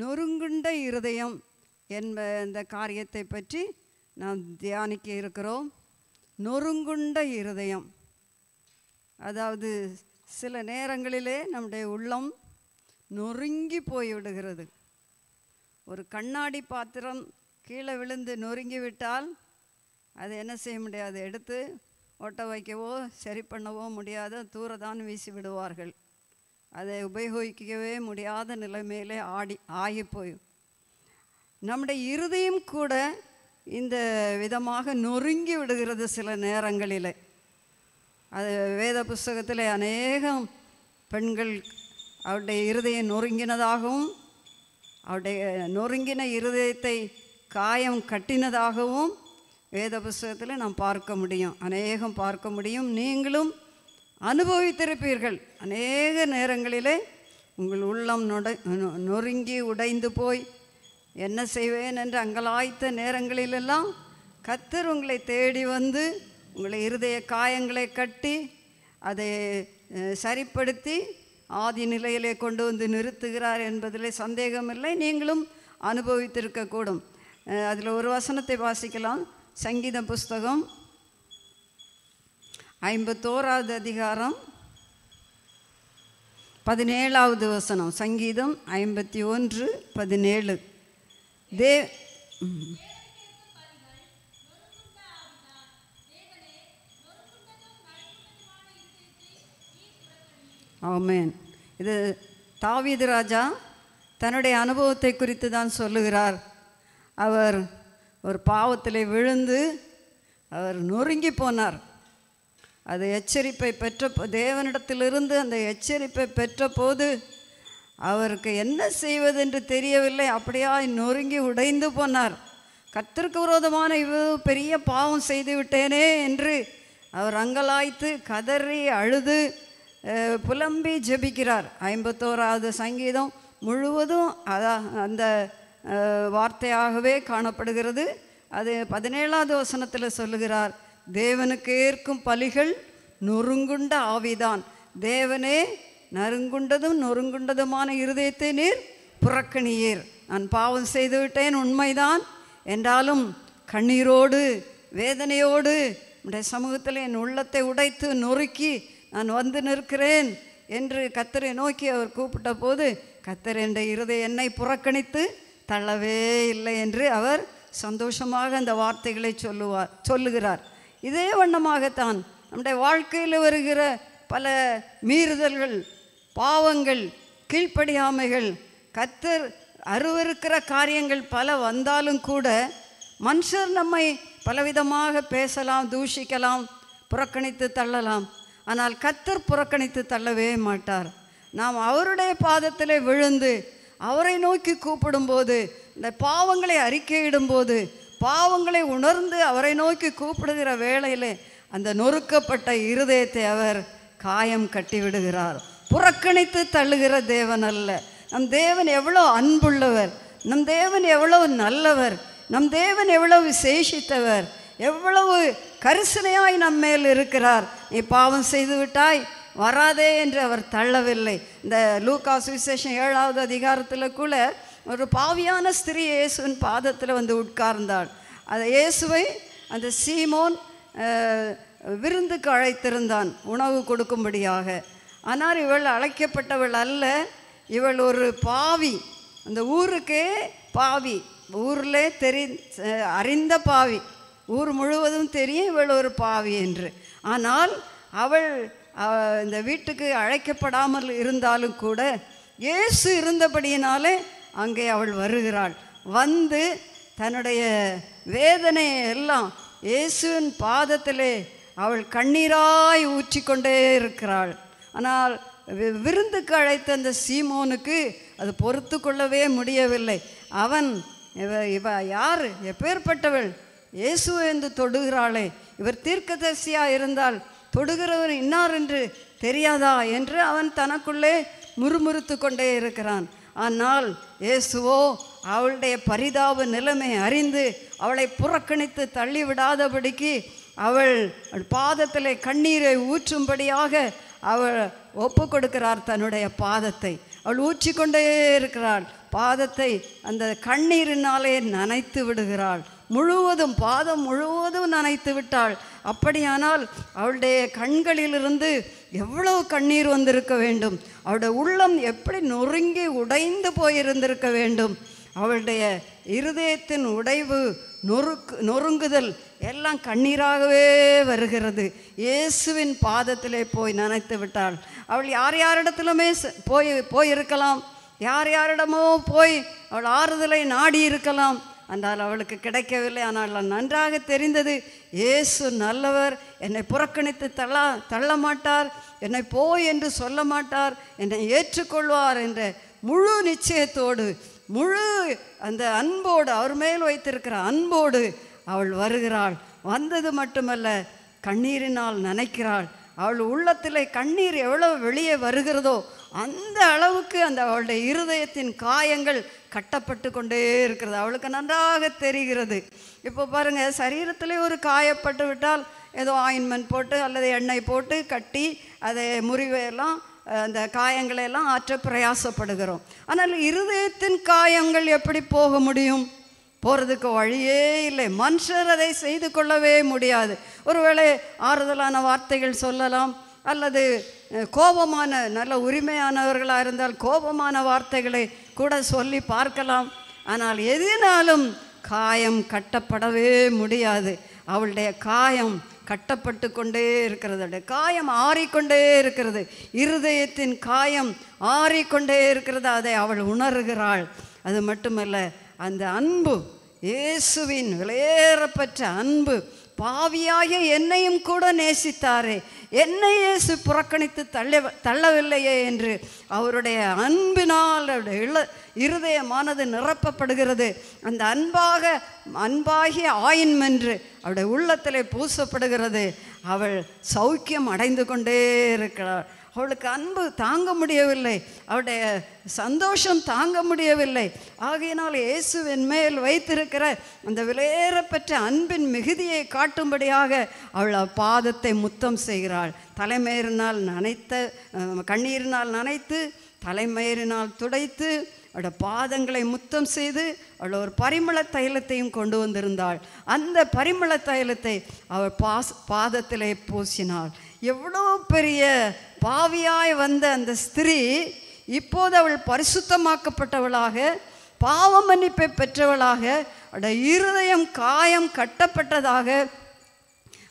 நொறுங்குண்ட இருதயம் என்ப இந்த காரியத்தை பற்றி நாம் தியானிக்க இருக்கிறோம் நொறுங்குண்ட இருதயம் அதாவது சில நேரங்களிலே நம்முடைய உள்ளம் நொறுங்கி போய்விடுகிறது ஒரு கண்ணாடி பாத்திரம் கீழே விழுந்து நொறுங்கி விட்டால் அது என்ன செய்ய முடியாது எடுத்து ஒட்ட வைக்கவோ சரி பண்ணவோ முடியாத தூரதான் வீசி விடுவார்கள் அதை உபயோகிக்கவே முடியாத நிலைமையிலே ஆடி ஆகி போயும் நம்முடைய இருதயம் கூட இந்த விதமாக நொறுங்கி விடுகிறது சில நேரங்களில் அது வேத புஸ்தகத்தில் அநேகம் பெண்கள் அவருடைய இருதயம் நொறுங்கினதாகவும் அவருடைய நொறுங்கின இருதயத்தை காயம் கட்டினதாகவும் வேத புஸ்தகத்தில் நாம் பார்க்க முடியும் அநேகம் பார்க்க முடியும் நீங்களும் அனுபவித்திருப்பீர்கள் அநேக நேரங்களிலே உங்கள் உள்ளம் நொறுங்கி உடைந்து போய் என்ன செய்வேன் என்று அங்கலாய்த்த நேரங்களிலெல்லாம் கத்தர் உங்களை தேடி வந்து உங்களை இருதய காயங்களை கட்டி அதை சரிப்படுத்தி ஆதி நிலையிலே கொண்டு வந்து நிறுத்துகிறார் என்பதிலே சந்தேகமில்லை நீங்களும் அனுபவித்திருக்கக்கூடும் அதில் ஒரு வசனத்தை வாசிக்கலாம் சங்கீத புஸ்தகம் ஐம்பத்தோராவது அதிகாரம் பதினேழாவது வசனம் சங்கீதம் ஐம்பத்தி ஒன்று பதினேழு தே ஆமேன் இது தாவீது ராஜா தன்னுடைய அனுபவத்தை குறித்து தான் சொல்லுகிறார் அவர் ஒரு பாவத்தில் விழுந்து அவர் நொறுங்கி போனார் அது எச்சரிப்பை பெற்ற தேவனிடத்திலிருந்து அந்த எச்சரிப்பை பெற்ற போது அவருக்கு என்ன செய்வது என்று தெரியவில்லை அப்படியா நொறுங்கி உடைந்து போனார் கத்திற்கு விரோதமான இவ் பெரிய பாவம் செய்து விட்டேனே என்று அவர் அங்கலாய்த்து கதறி அழுது புலம்பி ஜெபிக்கிறார் ஐம்பத்தோராவது சங்கீதம் முழுவதும் அதா அந்த வார்த்தையாகவே காணப்படுகிறது அது பதினேழாவது வசனத்தில் சொல்லுகிறார் தேவனுக்கு ஏற்கும் பலிகள் நொறுங்குண்ட ஆவிதான் தேவனே நறுங்குண்டதும் நொறுங்குண்டதுமான இருதயத்தை நீர் புறக்கணியீர் நான் பாவம் செய்துவிட்டேன் உண்மைதான் என்றாலும் கண்ணீரோடு வேதனையோடு உடைய சமூகத்தில் என் உள்ளத்தை உடைத்து நொறுக்கி நான் வந்து நிற்கிறேன் என்று கத்தரை நோக்கி அவர் கூப்பிட்ட போது கத்தர் என்ற இருதய என்னை புறக்கணித்து தள்ளவே இல்லை என்று அவர் சந்தோஷமாக அந்த வார்த்தைகளை சொல்லுவார் சொல்லுகிறார் இதே வண்ணமாகத்தான் நம்முடைய வாழ்க்கையில் வருகிற பல மீறுதல்கள் பாவங்கள் கீழ்ப்படியாமைகள் கத்தர் அருவருக்கிற காரியங்கள் பல வந்தாலும் கூட மனுஷர் நம்மை பலவிதமாக பேசலாம் தூஷிக்கலாம் புறக்கணித்து தள்ளலாம் ஆனால் கத்தர் புறக்கணித்து தள்ளவே மாட்டார் நாம் அவருடைய பாதத்தில் விழுந்து அவரை நோக்கி கூப்பிடும்போது இந்த பாவங்களை அறிக்கையிடும்போது பாவங்களை உணர்ந்து அவரை நோக்கி கூப்பிடுகிற வேளையிலே அந்த நொறுக்கப்பட்ட இருதயத்தை அவர் காயம் கட்டிவிடுகிறார் புறக்கணித்து தள்ளுகிற தேவன் அல்ல நம் தேவன் எவ்வளோ அன்புள்ளவர் நம் தேவன் எவ்வளவு நல்லவர் நம் தேவன் எவ்வளவு விசேஷித்தவர் எவ்வளவு கரிசனையாய் நம் மேல் இருக்கிறார் நீ பாவம் செய்து விட்டாய் வராதே என்று அவர் தள்ளவில்லை இந்த லூகாஸ் விசேஷம் ஏழாவது அதிகாரத்தில் கூட ஒரு பாவியான ஸ்திரீ இயேசுவின் பாதத்தில் வந்து உட்கார்ந்தாள் அந்த இயேசுவை அந்த சீமோன் விருந்துக்கு அழைத்திருந்தான் உணவு கொடுக்கும்படியாக ஆனால் இவள் அழைக்கப்பட்டவள் அல்ல இவள் ஒரு பாவி அந்த ஊருக்கே பாவி ஊரில் தெரி அறிந்த பாவி ஊர் முழுவதும் தெரியும் இவள் ஒரு பாவி என்று ஆனால் அவள் இந்த வீட்டுக்கு அழைக்கப்படாமல் இருந்தாலும் கூட இயேசு இருந்தபடியினாலே அங்கே அவள் வருகிறாள் வந்து தன்னுடைய வேதனையை எல்லாம் இயேசுவின் பாதத்திலே அவள் கண்ணீராய் ஊற்றிக்கொண்டே இருக்கிறாள் ஆனால் விருந்துக்கு அழைத்த அந்த சீமோனுக்கு அது பொறுத்து கொள்ளவே முடியவில்லை அவன் இவ இவ யார் எப்பேற்பட்டவள் இயேசு என்று தொடுகிறாளே இவர் தீர்க்கதரிசியாக இருந்தால் தொடுகிறவர் இன்னார் என்று தெரியாதா என்று அவன் தனக்குள்ளே முறுமுறுத்து கொண்டே இருக்கிறான் ஆனால் இயேசுவோ அவளுடைய பரிதாப நிலைமை அறிந்து அவளை புறக்கணித்து தள்ளிவிடாதபடிக்கு அவள் பாதத்தில் கண்ணீரை ஊற்றும்படியாக அவள் ஒப்பு கொடுக்கிறார் தன்னுடைய பாதத்தை அவள் ஊற்றிக்கொண்டே இருக்கிறாள் பாதத்தை அந்த கண்ணீரினாலே நனைத்து விடுகிறாள் முழுவதும் பாதம் முழுவதும் நனைத்து விட்டாள் அப்படியானால் அவளுடைய கண்களிலிருந்து எவ்வளவு கண்ணீர் வந்திருக்க வேண்டும் அவளுடைய உள்ளம் எப்படி நொறுங்கி உடைந்து போயிருந்திருக்க வேண்டும் அவளுடைய இருதயத்தின் உடைவு நொறுக்கு நொறுங்குதல் எல்லாம் கண்ணீராகவே வருகிறது இயேசுவின் பாதத்திலே போய் நினைத்து விட்டாள் அவள் யார் யாரிடத்திலுமே போய் போயிருக்கலாம் யார் யாரிடமோ போய் அவள் ஆறுதலை நாடி இருக்கலாம் ஆனால் அவளுக்கு கிடைக்கவில்லை ஆனால் நன்றாக தெரிந்தது ஏசு நல்லவர் என்னை புறக்கணித்து தள்ள தள்ள மாட்டார் என்னை போய் என்று சொல்ல மாட்டார் என்னை ஏற்றுக்கொள்வார் என்ற முழு நிச்சயத்தோடு முழு அந்த அன்போடு அவர் மேல் வைத்திருக்கிற அன்போடு அவள் வருகிறாள் வந்தது மட்டுமல்ல கண்ணீரினால் நினைக்கிறாள் அவள் உள்ளத்தில் கண்ணீர் எவ்வளவு வெளியே வருகிறதோ அந்த அளவுக்கு அந்த அவளுடைய இருதயத்தின் காயங்கள் கட்டப்பட்டு கொண்டே இருக்கிறது அவளுக்கு நன்றாக தெரிகிறது இப்போ பாருங்கள் சரீரத்திலே ஒரு காயப்பட்டு விட்டால் ஏதோ ஆயின்மெண்ட் போட்டு அல்லது எண்ணெய் போட்டு கட்டி அதை முறிவையெல்லாம் அந்த காயங்களையெல்லாம் ஆற்ற பிரயாசப்படுகிறோம் ஆனால் இருதயத்தின் காயங்கள் எப்படி போக முடியும் போகிறதுக்கு வழியே இல்லை மனுஷர் அதை செய்து கொள்ளவே முடியாது ஒருவேளை ஆறுதலான வார்த்தைகள் சொல்லலாம் அல்லது கோபமான நல்ல உரிமையானவர்களாக இருந்தால் கோபமான வார்த்தைகளை கூட சொல்லி பார்க்கலாம் ஆனால் எதினாலும் காயம் கட்டப்படவே முடியாது அவளுடைய காயம் கட்டப்பட்டு கொண்டே இருக்கிறது காயம் ஆறிக்கொண்டே இருக்கிறது இருதயத்தின் காயம் ஆறிக்கொண்டே இருக்கிறது அதை அவள் உணர்கிறாள் அது மட்டுமல்ல அந்த அன்பு இயேசுவின் விலையேறப்பற்ற அன்பு பாவியாகிய என்னையும் கூட நேசித்தாரே என்னை இயேசு புறக்கணித்து தள்ள தள்ளவில்லையே என்று அவருடைய அன்பினால் அவருடைய இள இருதயமானது நிரப்பப்படுகிறது அந்த அன்பாக அன்பாகிய ஆயின் என்று அவருடைய உள்ளத்திலே பூசப்படுகிறது அவள் சௌக்கியம் அடைந்து கொண்டே இருக்கிறாள் அவளுக்கு அன்பு தாங்க முடியவில்லை அவளுடைய சந்தோஷம் தாங்க முடியவில்லை ஆகையினால் இயேசுவின் மேல் வைத்திருக்கிற அந்த விலையேறப்பெற்ற அன்பின் மிகுதியை காட்டும்படியாக அவள் பாதத்தை முத்தம் செய்கிறாள் தலைமையினால் நனைத்த கண்ணீரினால் நனைத்து தலைமையினால் துடைத்து அவளோட பாதங்களை முத்தம் செய்து அவள் ஒரு பரிமள தைலத்தையும் கொண்டு வந்திருந்தாள் அந்த பரிமள தைலத்தை அவள் பாஸ் பாதத்திலே பூசினாள் எவ்வளோ பெரிய பாவியாய் வந்த அந்த ஸ்திரீ இப்போது அவள் பரிசுத்தமாக்கப்பட்டவளாக பாவ மன்னிப்பை பெற்றவளாக அவட இருதயம் காயம் கட்டப்பட்டதாக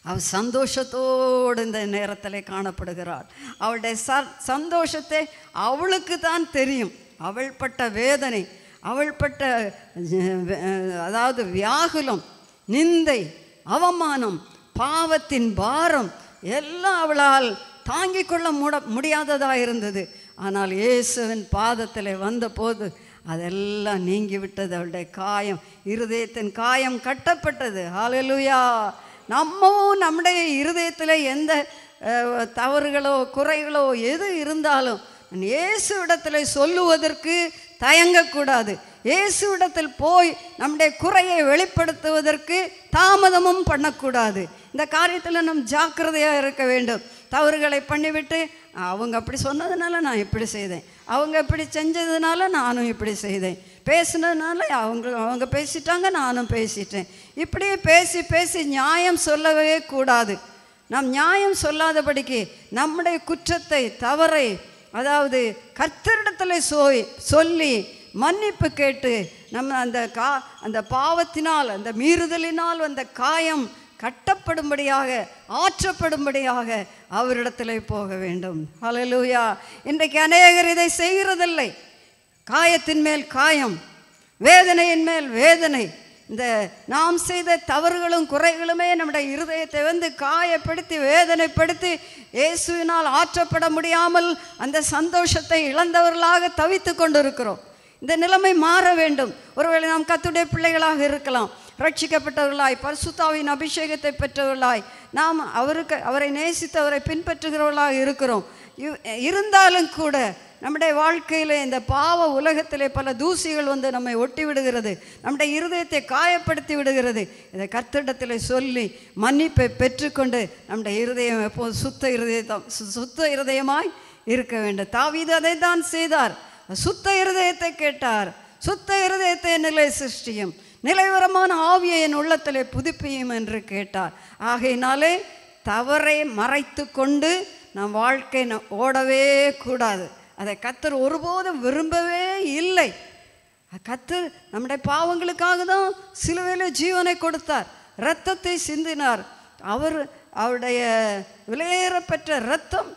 அவள் சந்தோஷத்தோடு இந்த நேரத்தில் காணப்படுகிறாள் அவளுடைய ச சந்தோஷத்தை அவளுக்கு தான் தெரியும் அவள் பட்ட வேதனை அவள் பட்ட அதாவது வியாகுலம் நிந்தை அவமானம் பாவத்தின் பாரம் எல்லாம் அவளால் தாங்கிக் கொள்ள முட முடியாததாக இருந்தது ஆனால் இயேசுவின் பாதத்தில் வந்தபோது அதெல்லாம் நீங்கிவிட்டது அவளுடைய காயம் இருதயத்தின் காயம் கட்டப்பட்டது ஹாலலுயா நம்மவும் நம்முடைய இருதயத்தில் எந்த தவறுகளோ குறைகளோ எது இருந்தாலும் இயேசுவிடத்தில் சொல்லுவதற்கு தயங்கக்கூடாது இயேசுவிடத்தில் போய் நம்முடைய குறையை வெளிப்படுத்துவதற்கு தாமதமும் பண்ணக்கூடாது இந்த காரியத்தில் நம் ஜாக்கிரதையாக இருக்க வேண்டும் தவறுகளை பண்ணிவிட்டு அவங்க அப்படி சொன்னதுனால நான் இப்படி செய்தேன் அவங்க இப்படி செஞ்சதுனால நானும் இப்படி செய்தேன் பேசினதுனால அவங்க அவங்க பேசிட்டாங்க நானும் பேசிட்டேன் இப்படியே பேசி பேசி நியாயம் சொல்லவே கூடாது நாம் நியாயம் சொல்லாதபடிக்கு நம்முடைய குற்றத்தை தவறை அதாவது கர்த்தரிடத்துல சோய் சொல்லி மன்னிப்பு கேட்டு நம்ம அந்த கா அந்த பாவத்தினால் அந்த மீறுதலினால் வந்த காயம் கட்டப்படும்படியாக ஆற்றப்படும்படியாக அவரிடத்தில் போக வேண்டும் அலலூயா இன்றைக்கு அநேகர் இதை செய்கிறதில்லை காயத்தின் மேல் காயம் வேதனையின் மேல் வேதனை இந்த நாம் செய்த தவறுகளும் குறைகளுமே நம்முடைய இருதயத்தை வந்து காயப்படுத்தி வேதனைப்படுத்தி இயேசுவினால் ஆற்றப்பட முடியாமல் அந்த சந்தோஷத்தை இழந்தவர்களாக தவித்து கொண்டிருக்கிறோம் இந்த நிலைமை மாற வேண்டும் ஒருவேளை நாம் கத்துடைய பிள்ளைகளாக இருக்கலாம் ரட்சிக்கப்பட்டவர்களாய் பரிசுத்தாவின் அபிஷேகத்தை பெற்றவர்களாய் நாம் அவருக்கு அவரை நேசித்து அவரை பின்பற்றுகிறவர்களாக இருக்கிறோம் இருந்தாலும் கூட நம்முடைய வாழ்க்கையில் இந்த பாவ உலகத்திலே பல தூசிகள் வந்து நம்மை ஒட்டி விடுகிறது நம்முடைய இருதயத்தை காயப்படுத்தி விடுகிறது இதை கத்திடத்தில் சொல்லி மன்னிப்பை பெற்றுக்கொண்டு நம்முடைய இருதயம் எப்போது சுத்த இருதயம் சுத்த இருதயமாய் இருக்க வேண்டும் தாவீது அதை தான் செய்தார் சுத்த இருதயத்தை கேட்டார் சுத்த இருதயத்தை நிலை சிருஷ்டியும் நிலைவரமான ஆவியை என் உள்ளத்தில் புதுப்பியும் என்று கேட்டார் ஆகையினாலே தவறை மறைத்து கொண்டு நம் வாழ்க்கை ஓடவே கூடாது அதை கத்தர் ஒருபோதும் விரும்பவே இல்லை கத்தர் நம்முடைய பாவங்களுக்காக தான் சிலுவையில் ஜீவனை கொடுத்தார் இரத்தத்தை சிந்தினார் அவர் அவருடைய விலையேறப்பெற்ற இரத்தம்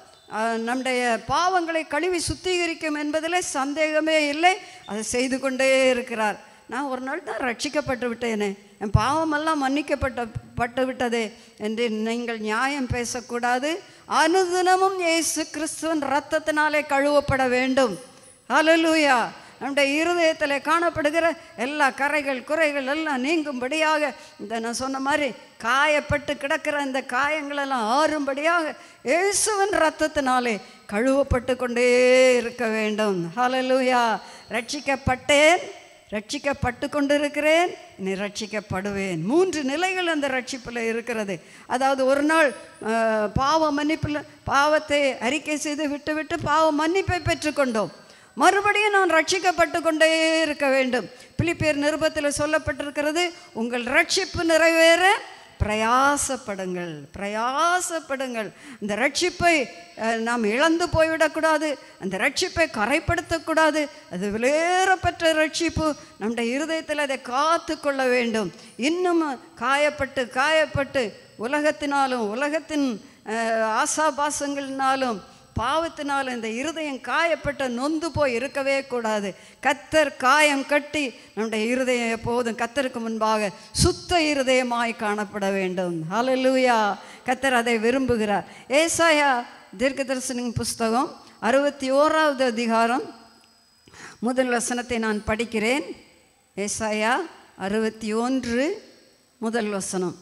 நம்முடைய பாவங்களை கழுவி சுத்திகரிக்கும் என்பதில் சந்தேகமே இல்லை அதை செய்து கொண்டே இருக்கிறார் நான் ஒரு நாள் தான் ரட்சிக்கப்பட்டு விட்டேனே என் பாவமெல்லாம் மன்னிக்கப்பட்ட பட்டு விட்டதே என்று நீங்கள் நியாயம் பேசக்கூடாது அனுதினமும் இயேசு கிறிஸ்துவின் ரத்தத்தினாலே கழுவப்பட வேண்டும் அலலூயா நம்முடைய இருதயத்தில் காணப்படுகிற எல்லா கரைகள் குறைகள் எல்லாம் நீங்கும்படியாக இந்த நான் சொன்ன மாதிரி காயப்பட்டு கிடக்கிற இந்த காயங்களெல்லாம் ஆறும்படியாக இயேசுவின் ரத்தத்தினாலே கழுவப்பட்டு கொண்டே இருக்க வேண்டும் ஹலலூயா ரட்சிக்கப்பட்டேன் ரட்சிக்கப்பட்டு கொண்டிருக்கிறேன் நீ ரட்சிக்கப்படுவேன் மூன்று நிலைகள் அந்த ரட்சிப்பில் இருக்கிறது அதாவது ஒரு நாள் பாவ மன்னிப்பில் பாவத்தை அறிக்கை செய்து விட்டுவிட்டு பாவ மன்னிப்பை பெற்றுக்கொண்டோம் மறுபடியும் நான் ரட்சிக்கப்பட்டு கொண்டே இருக்க வேண்டும் பிலிப்பேர் நிருபத்தில் சொல்லப்பட்டிருக்கிறது உங்கள் ரட்சிப்பு நிறைவேற பிரயாசப்படுங்கள் பிரயாசப்படுங்கள் இந்த ரட்சிப்பை நாம் இழந்து போய்விடக்கூடாது அந்த ரட்சிப்பை கரைப்படுத்தக்கூடாது அது விலையேறப்பட்ட ரட்சிப்பு நம்முடைய இருதயத்தில் அதை காத்து கொள்ள வேண்டும் இன்னும் காயப்பட்டு காயப்பட்டு உலகத்தினாலும் உலகத்தின் ஆசாபாசங்களினாலும் பாவத்தினால் இந்த இருதயம் காயப்பட்ட நொந்து போய் இருக்கவே கூடாது கத்தர் காயம் கட்டி நம்முடைய இருதயம் எப்போதும் கத்தருக்கு முன்பாக சுத்த இருதயமாய் காணப்பட வேண்டும் அலலூயா கத்தர் அதை விரும்புகிறார் ஏசாயா தீர்க்க தரிசனின் புஸ்தகம் அறுபத்தி ஓராவது அதிகாரம் முதல் வசனத்தை நான் படிக்கிறேன் ஏசாயா அறுபத்தி ஒன்று முதல் வசனம்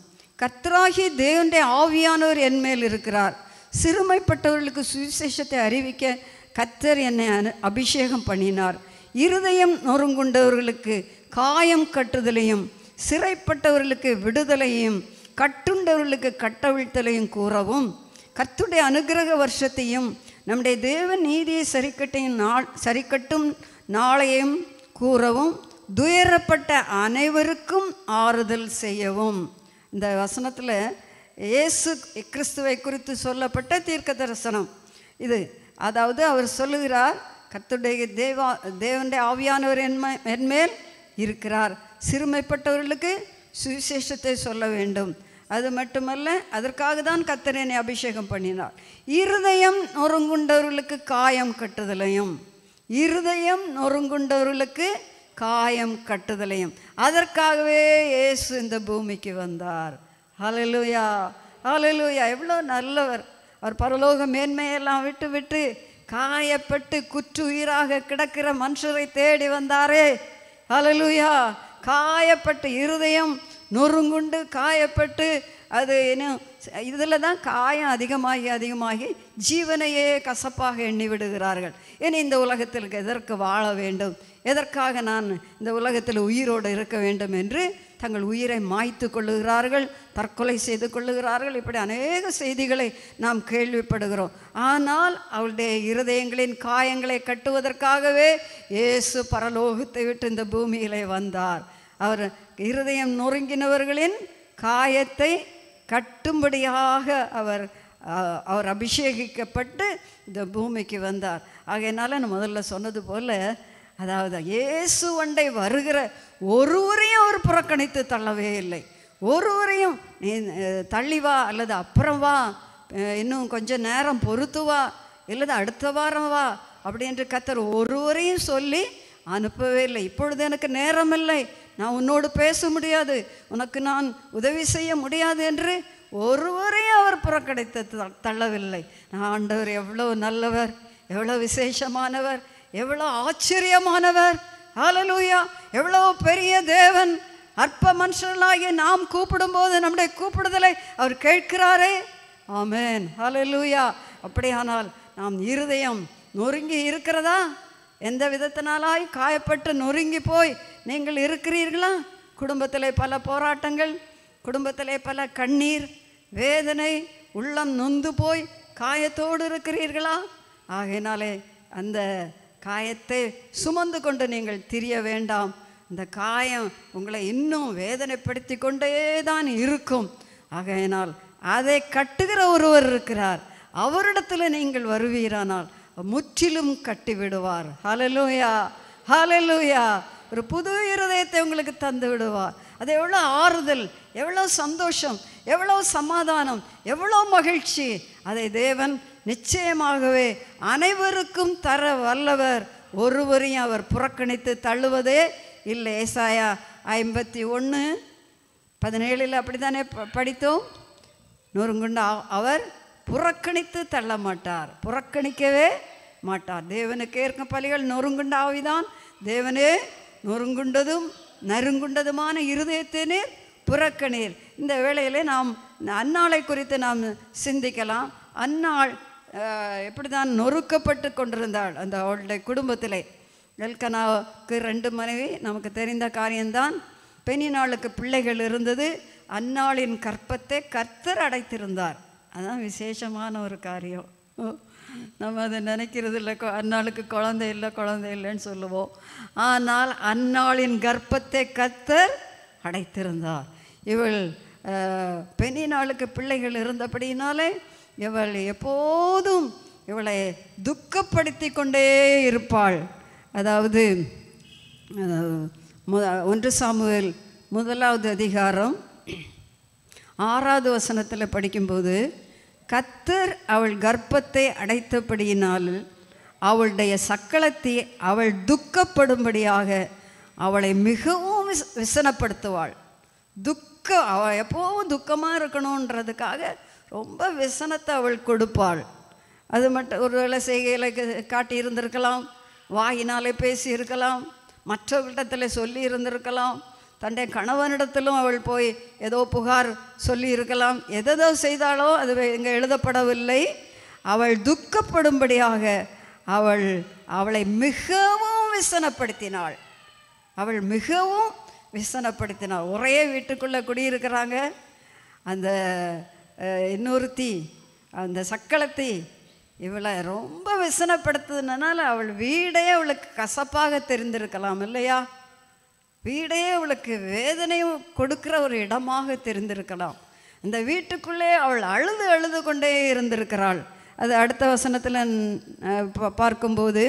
கத்ராகி தேவனுடைய ஆவியானவர் என்மேல் இருக்கிறார் சிறுமைப்பட்டவர்களுக்கு சுவிசேஷத்தை அறிவிக்க கத்தர் என்னை அனு அபிஷேகம் பண்ணினார் இருதயம் நொறுங்குண்டவர்களுக்கு காயம் கட்டுதலையும் சிறைப்பட்டவர்களுக்கு விடுதலையும் கட்டுண்டவர்களுக்கு கட்டவிழ்த்தலையும் கூறவும் கத்துடைய அனுகிரக வருஷத்தையும் நம்முடைய தேவ நீதியை சரிக்கட்டையும் நாள் சரிக்கட்டும் நாளையும் கூறவும் துயரப்பட்ட அனைவருக்கும் ஆறுதல் செய்யவும் இந்த வசனத்தில் இயேசு கிறிஸ்துவை குறித்து சொல்லப்பட்ட தீர்க்க தரிசனம் இது அதாவது அவர் சொல்லுகிறார் கத்துடைய தேவா தேவனுடைய ஆவியானவர் என்மேல் இருக்கிறார் சிறுமைப்பட்டவர்களுக்கு சுவிசேஷத்தை சொல்ல வேண்டும் அது மட்டுமல்ல அதற்காக தான் கத்தரனை அபிஷேகம் பண்ணினார் இருதயம் நொறுங்குண்டவர்களுக்கு காயம் கட்டுதலையும் இருதயம் நொறுங்குண்டவர்களுக்கு காயம் கட்டுதலையும் அதற்காகவே இயேசு இந்த பூமிக்கு வந்தார் ஹலலூயா ஹலலூயா எவ்வளோ நல்லவர் அவர் பரலோக மேன்மையெல்லாம் விட்டு விட்டு காயப்பட்டு குற்று உயிராக கிடக்கிற மனுஷரை தேடி வந்தாரே ஹலலூயா காயப்பட்டு இருதயம் நொறுங்குண்டு காயப்பட்டு அது என்ன இதில் தான் காயம் அதிகமாகி அதிகமாகி ஜீவனையே கசப்பாக எண்ணி விடுகிறார்கள் இனி இந்த உலகத்திற்கு எதற்கு வாழ வேண்டும் எதற்காக நான் இந்த உலகத்தில் உயிரோடு இருக்க வேண்டும் என்று தங்கள் உயிரை மாய்த்து கொள்ளுகிறார்கள் தற்கொலை செய்து கொள்ளுகிறார்கள் இப்படி அநேக செய்திகளை நாம் கேள்விப்படுகிறோம் ஆனால் அவளுடைய இருதயங்களின் காயங்களை கட்டுவதற்காகவே இயேசு பரலோகத்தை விட்டு இந்த பூமியிலே வந்தார் அவர் இருதயம் நொறுங்கினவர்களின் காயத்தை கட்டும்படியாக அவர் அவர் அபிஷேகிக்கப்பட்டு இந்த பூமிக்கு வந்தார் ஆகையினால நான் முதல்ல சொன்னது போல் அதாவது இயேசு ஒண்டை வருகிற ஒருவரையும் அவர் புறக்கணித்து தள்ளவே இல்லை ஒருவரையும் நீ தள்ளி வா அல்லது அப்புறம் வா இன்னும் கொஞ்சம் நேரம் பொறுத்து வா இல்லது அடுத்த வாரம் வா என்று கத்தர் ஒருவரையும் சொல்லி அனுப்பவே இல்லை இப்பொழுது எனக்கு நேரம் இல்லை நான் உன்னோடு பேச முடியாது உனக்கு நான் உதவி செய்ய முடியாது என்று ஒருவரையும் அவர் புறக்கணித்து தள்ளவில்லை நான் ஆண்டவர் எவ்வளோ நல்லவர் எவ்வளோ விசேஷமானவர் எவ்வளோ ஆச்சரியமானவர் ஆலலூயா எவ்வளோ பெரிய தேவன் அற்ப மனுஷர்களாகி நாம் கூப்பிடும்போது நம்முடைய கூப்பிடுதலை அவர் கேட்கிறாரே ஆமேன் ஹலலூயா அப்படியானால் நாம் இருதயம் நொறுங்கி இருக்கிறதா எந்த விதத்தினாலாய் காயப்பட்டு நொறுங்கி போய் நீங்கள் இருக்கிறீர்களா குடும்பத்திலே பல போராட்டங்கள் குடும்பத்திலே பல கண்ணீர் வேதனை உள்ளம் நொந்து போய் காயத்தோடு இருக்கிறீர்களா ஆகையினாலே அந்த காயத்தை சுமந்து கொண்டு நீங்கள் திரிய வேண்டாம் இந்த காயம் உங்களை இன்னும் வேதனைப்படுத்தி கொண்டே தான் இருக்கும் ஆகையினால் அதை கட்டுகிற ஒருவர் இருக்கிறார் அவரிடத்தில் நீங்கள் வருவீரானால் முற்றிலும் கட்டி விடுவார் ஹலலூயா ஹலலூயா ஒரு புது இருதயத்தை உங்களுக்கு தந்து விடுவார் அது எவ்வளோ ஆறுதல் எவ்வளோ சந்தோஷம் எவ்வளோ சமாதானம் எவ்வளோ மகிழ்ச்சி அதை தேவன் நிச்சயமாகவே அனைவருக்கும் தர வல்லவர் ஒருவரையும் அவர் புறக்கணித்து தள்ளுவதே இல்லை ஏசாயா ஐம்பத்தி ஒன்று பதினேழில் அப்படி தானே படித்தோம் நொறுங்குண்டா அவர் புறக்கணித்து தள்ள மாட்டார் புறக்கணிக்கவே மாட்டார் தேவனுக்கு ஏற்கும் பலிகள் நொறுங்குண்ட ஆவிதான் தேவனே நொறுங்குண்டதும் நறுங்குண்டதுமான இருதயத்தினர் புறக்கணீர் இந்த வேளையிலே நாம் அந்நாளை குறித்து நாம் சிந்திக்கலாம் அந்நாள் எப்படி தான் நொறுக்கப்பட்டு கொண்டிருந்தாள் அந்த அவளுடைய குடும்பத்தில் எல்கனாவுக்கு ரெண்டு மனைவி நமக்கு தெரிந்த காரியம்தான் பெண்ணினாளுக்கு பிள்ளைகள் இருந்தது அன்னாளின் கற்பத்தை கர்த்தர் அடைத்திருந்தார் அதான் விசேஷமான ஒரு காரியம் நம்ம அதை நினைக்கிறது இல்லை அந்நாளுக்கு குழந்தை இல்லை குழந்தை இல்லைன்னு சொல்லுவோம் ஆனால் அன்னாளின் கர்ப்பத்தை கத்தர் அடைத்திருந்தார் இவள் பெண்ணினாளுக்கு நாளுக்கு பிள்ளைகள் இருந்தபடினாலே இவள் எப்போதும் இவளை துக்கப்படுத்தி கொண்டே இருப்பாள் அதாவது ஒன்று சாமுவேல் முதலாவது அதிகாரம் ஆறாவது வசனத்தில் படிக்கும்போது கத்தர் அவள் கர்ப்பத்தை அடைத்தபடியினால் அவளுடைய சக்களத்தை அவள் துக்கப்படும்படியாக அவளை மிகவும் விசனப்படுத்துவாள் துக்க அவள் எப்போவும் துக்கமாக இருக்கணுன்றதுக்காக ரொம்ப விசனத்தை அவள் கொடுப்பாள் அது மட்டும் ஒரு வேலை செய்கையில் காட்டி இருந்திருக்கலாம் வாயினாலே பேசி இருக்கலாம் மற்றவர்களிடத்தில் சொல்லி இருந்திருக்கலாம் தன்னுடைய கணவனிடத்திலும் அவள் போய் ஏதோ புகார் சொல்லியிருக்கலாம் எதோ செய்தாலோ அது இங்கே எழுதப்படவில்லை அவள் துக்கப்படும்படியாக அவள் அவளை மிகவும் விசனப்படுத்தினாள் அவள் மிகவும் விசனப்படுத்தினாள் ஒரே வீட்டுக்குள்ளே குடியிருக்கிறாங்க அந்த இன்னொருத்தி அந்த சக்களத்தி இவளை ரொம்ப விசனப்படுத்துனால அவள் வீடே அவளுக்கு கசப்பாக தெரிந்திருக்கலாம் இல்லையா வீடே அவளுக்கு வேதனையும் கொடுக்குற ஒரு இடமாக தெரிந்திருக்கலாம் இந்த வீட்டுக்குள்ளே அவள் அழுது அழுது கொண்டே இருந்திருக்கிறாள் அது அடுத்த வசனத்தில் பார்க்கும்போது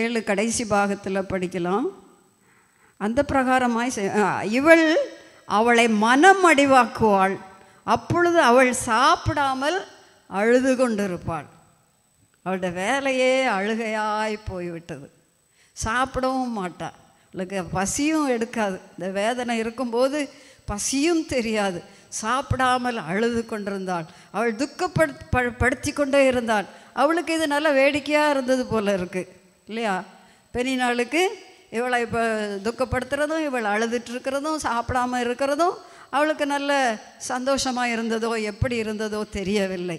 ஏழு கடைசி பாகத்தில் படிக்கலாம் அந்த பிரகாரமாய் இவள் அவளை மனம் அடிவாக்குவாள் அப்பொழுது அவள் சாப்பிடாமல் அழுது கொண்டிருப்பாள் அவளோட வேலையே அழுகையாய் போய்விட்டது சாப்பிடவும் மாட்டாள் அவளுக்கு பசியும் எடுக்காது இந்த வேதனை இருக்கும்போது பசியும் தெரியாது சாப்பிடாமல் அழுது கொண்டிருந்தாள் அவள் துக்கப்படு படுத்தி கொண்டே இருந்தாள் அவளுக்கு இது நல்ல வேடிக்கையாக இருந்தது போல் இருக்குது இல்லையா பெரிய நாளுக்கு இவளை இப்போ துக்கப்படுத்துகிறதும் இவள் அழுதுட்டு இருக்கிறதும் சாப்பிடாமல் இருக்கிறதும் அவளுக்கு நல்ல சந்தோஷமாக இருந்ததோ எப்படி இருந்ததோ தெரியவில்லை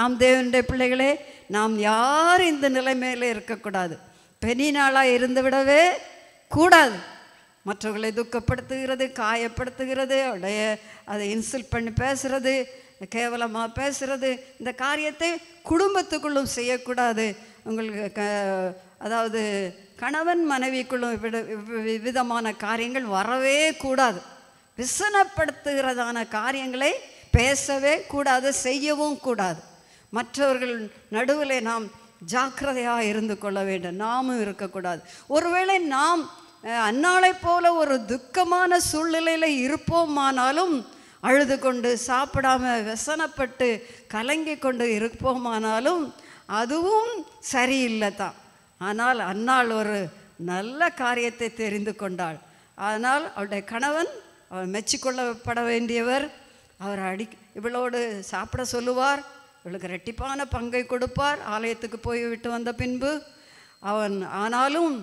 ஆம் தேவனுடைய பிள்ளைகளே நாம் யார் இந்த நிலைமையில் இருக்கக்கூடாது பெரிய நாளாக இருந்து விடவே கூடாது மற்றவர்களை துக்கப்படுத்துகிறது காயப்படுத்துகிறது அவளுடைய அதை இன்சல்ட் பண்ணி பேசுகிறது கேவலமாக பேசுகிறது இந்த காரியத்தை குடும்பத்துக்குள்ளும் செய்யக்கூடாது உங்களுக்கு அதாவது கணவன் மனைவிக்குள்ளும் விதமான காரியங்கள் வரவே கூடாது விசனப்படுத்துகிறதான காரியங்களை பேசவே கூடாது செய்யவும் கூடாது மற்றவர்கள் நடுவில் நாம் ஜாக்கிரதையாக இருந்து கொள்ள வேண்டும் நாமும் இருக்கக்கூடாது ஒருவேளை நாம் அன்னாளை போல ஒரு துக்கமான சூழ்நிலையில் இருப்போமானாலும் அழுது கொண்டு சாப்பிடாம விசனப்பட்டு கலங்கி கொண்டு இருப்போமானாலும் அதுவும் சரியில்லை தான் ஆனால் அன்னாள் ஒரு நல்ல காரியத்தை தெரிந்து கொண்டாள் அதனால் அவளுடைய கணவன் அவர் மெச்சிக்கொள்ளப்பட வேண்டியவர் அவர் அடி இவளோடு சாப்பிட சொல்லுவார் இவளுக்கு ரெட்டிப்பான பங்கை கொடுப்பார் ஆலயத்துக்கு போய் விட்டு வந்த பின்பு அவன் ஆனாலும்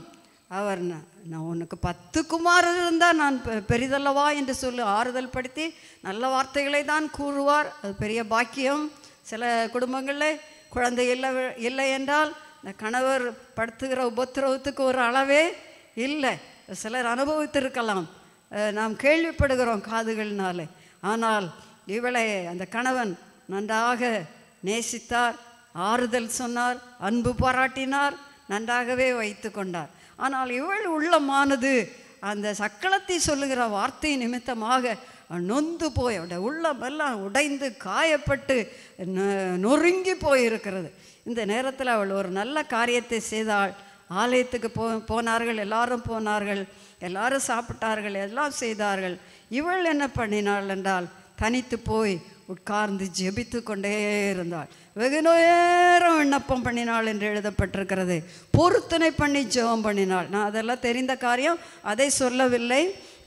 அவர் நான் உனக்கு பத்து குமாரர் இருந்தால் நான் பெரிதல்லவா என்று சொல்லி ஆறுதல் படுத்தி நல்ல வார்த்தைகளை தான் கூறுவார் அது பெரிய பாக்கியம் சில குடும்பங்களில் குழந்தை இல்லை இல்லை என்றால் இந்த கணவர் படுத்துகிற உபத்திரவத்துக்கு ஒரு அளவே இல்லை சிலர் அனுபவித்திருக்கலாம் நாம் கேள்விப்படுகிறோம் காதுகள்னாலே ஆனால் இவளை அந்த கணவன் நன்றாக நேசித்தார் ஆறுதல் சொன்னார் அன்பு பாராட்டினார் நன்றாகவே வைத்து கொண்டார் ஆனால் இவள் உள்ளமானது அந்த சக்களத்தை சொல்லுகிற வார்த்தை நிமித்தமாக நொந்து போய் அவட உள்ளமெல்லாம் உடைந்து காயப்பட்டு நொறுங்கி போயிருக்கிறது இந்த நேரத்தில் அவள் ஒரு நல்ல காரியத்தை செய்தாள் ஆலயத்துக்கு போ போனார்கள் எல்லாரும் போனார்கள் எல்லாரும் சாப்பிட்டார்கள் எல்லாம் செய்தார்கள் இவள் என்ன பண்ணினாள் என்றால் தனித்து போய் உட்கார்ந்து ஜெபித்து கொண்டே இருந்தாள் வெகு நேரம் விண்ணப்பம் பண்ணினாள் என்று எழுதப்பட்டிருக்கிறது பொருத்தனை பண்ணி ஜெபம் பண்ணினாள் நான் அதெல்லாம் தெரிந்த காரியம் அதை சொல்லவில்லை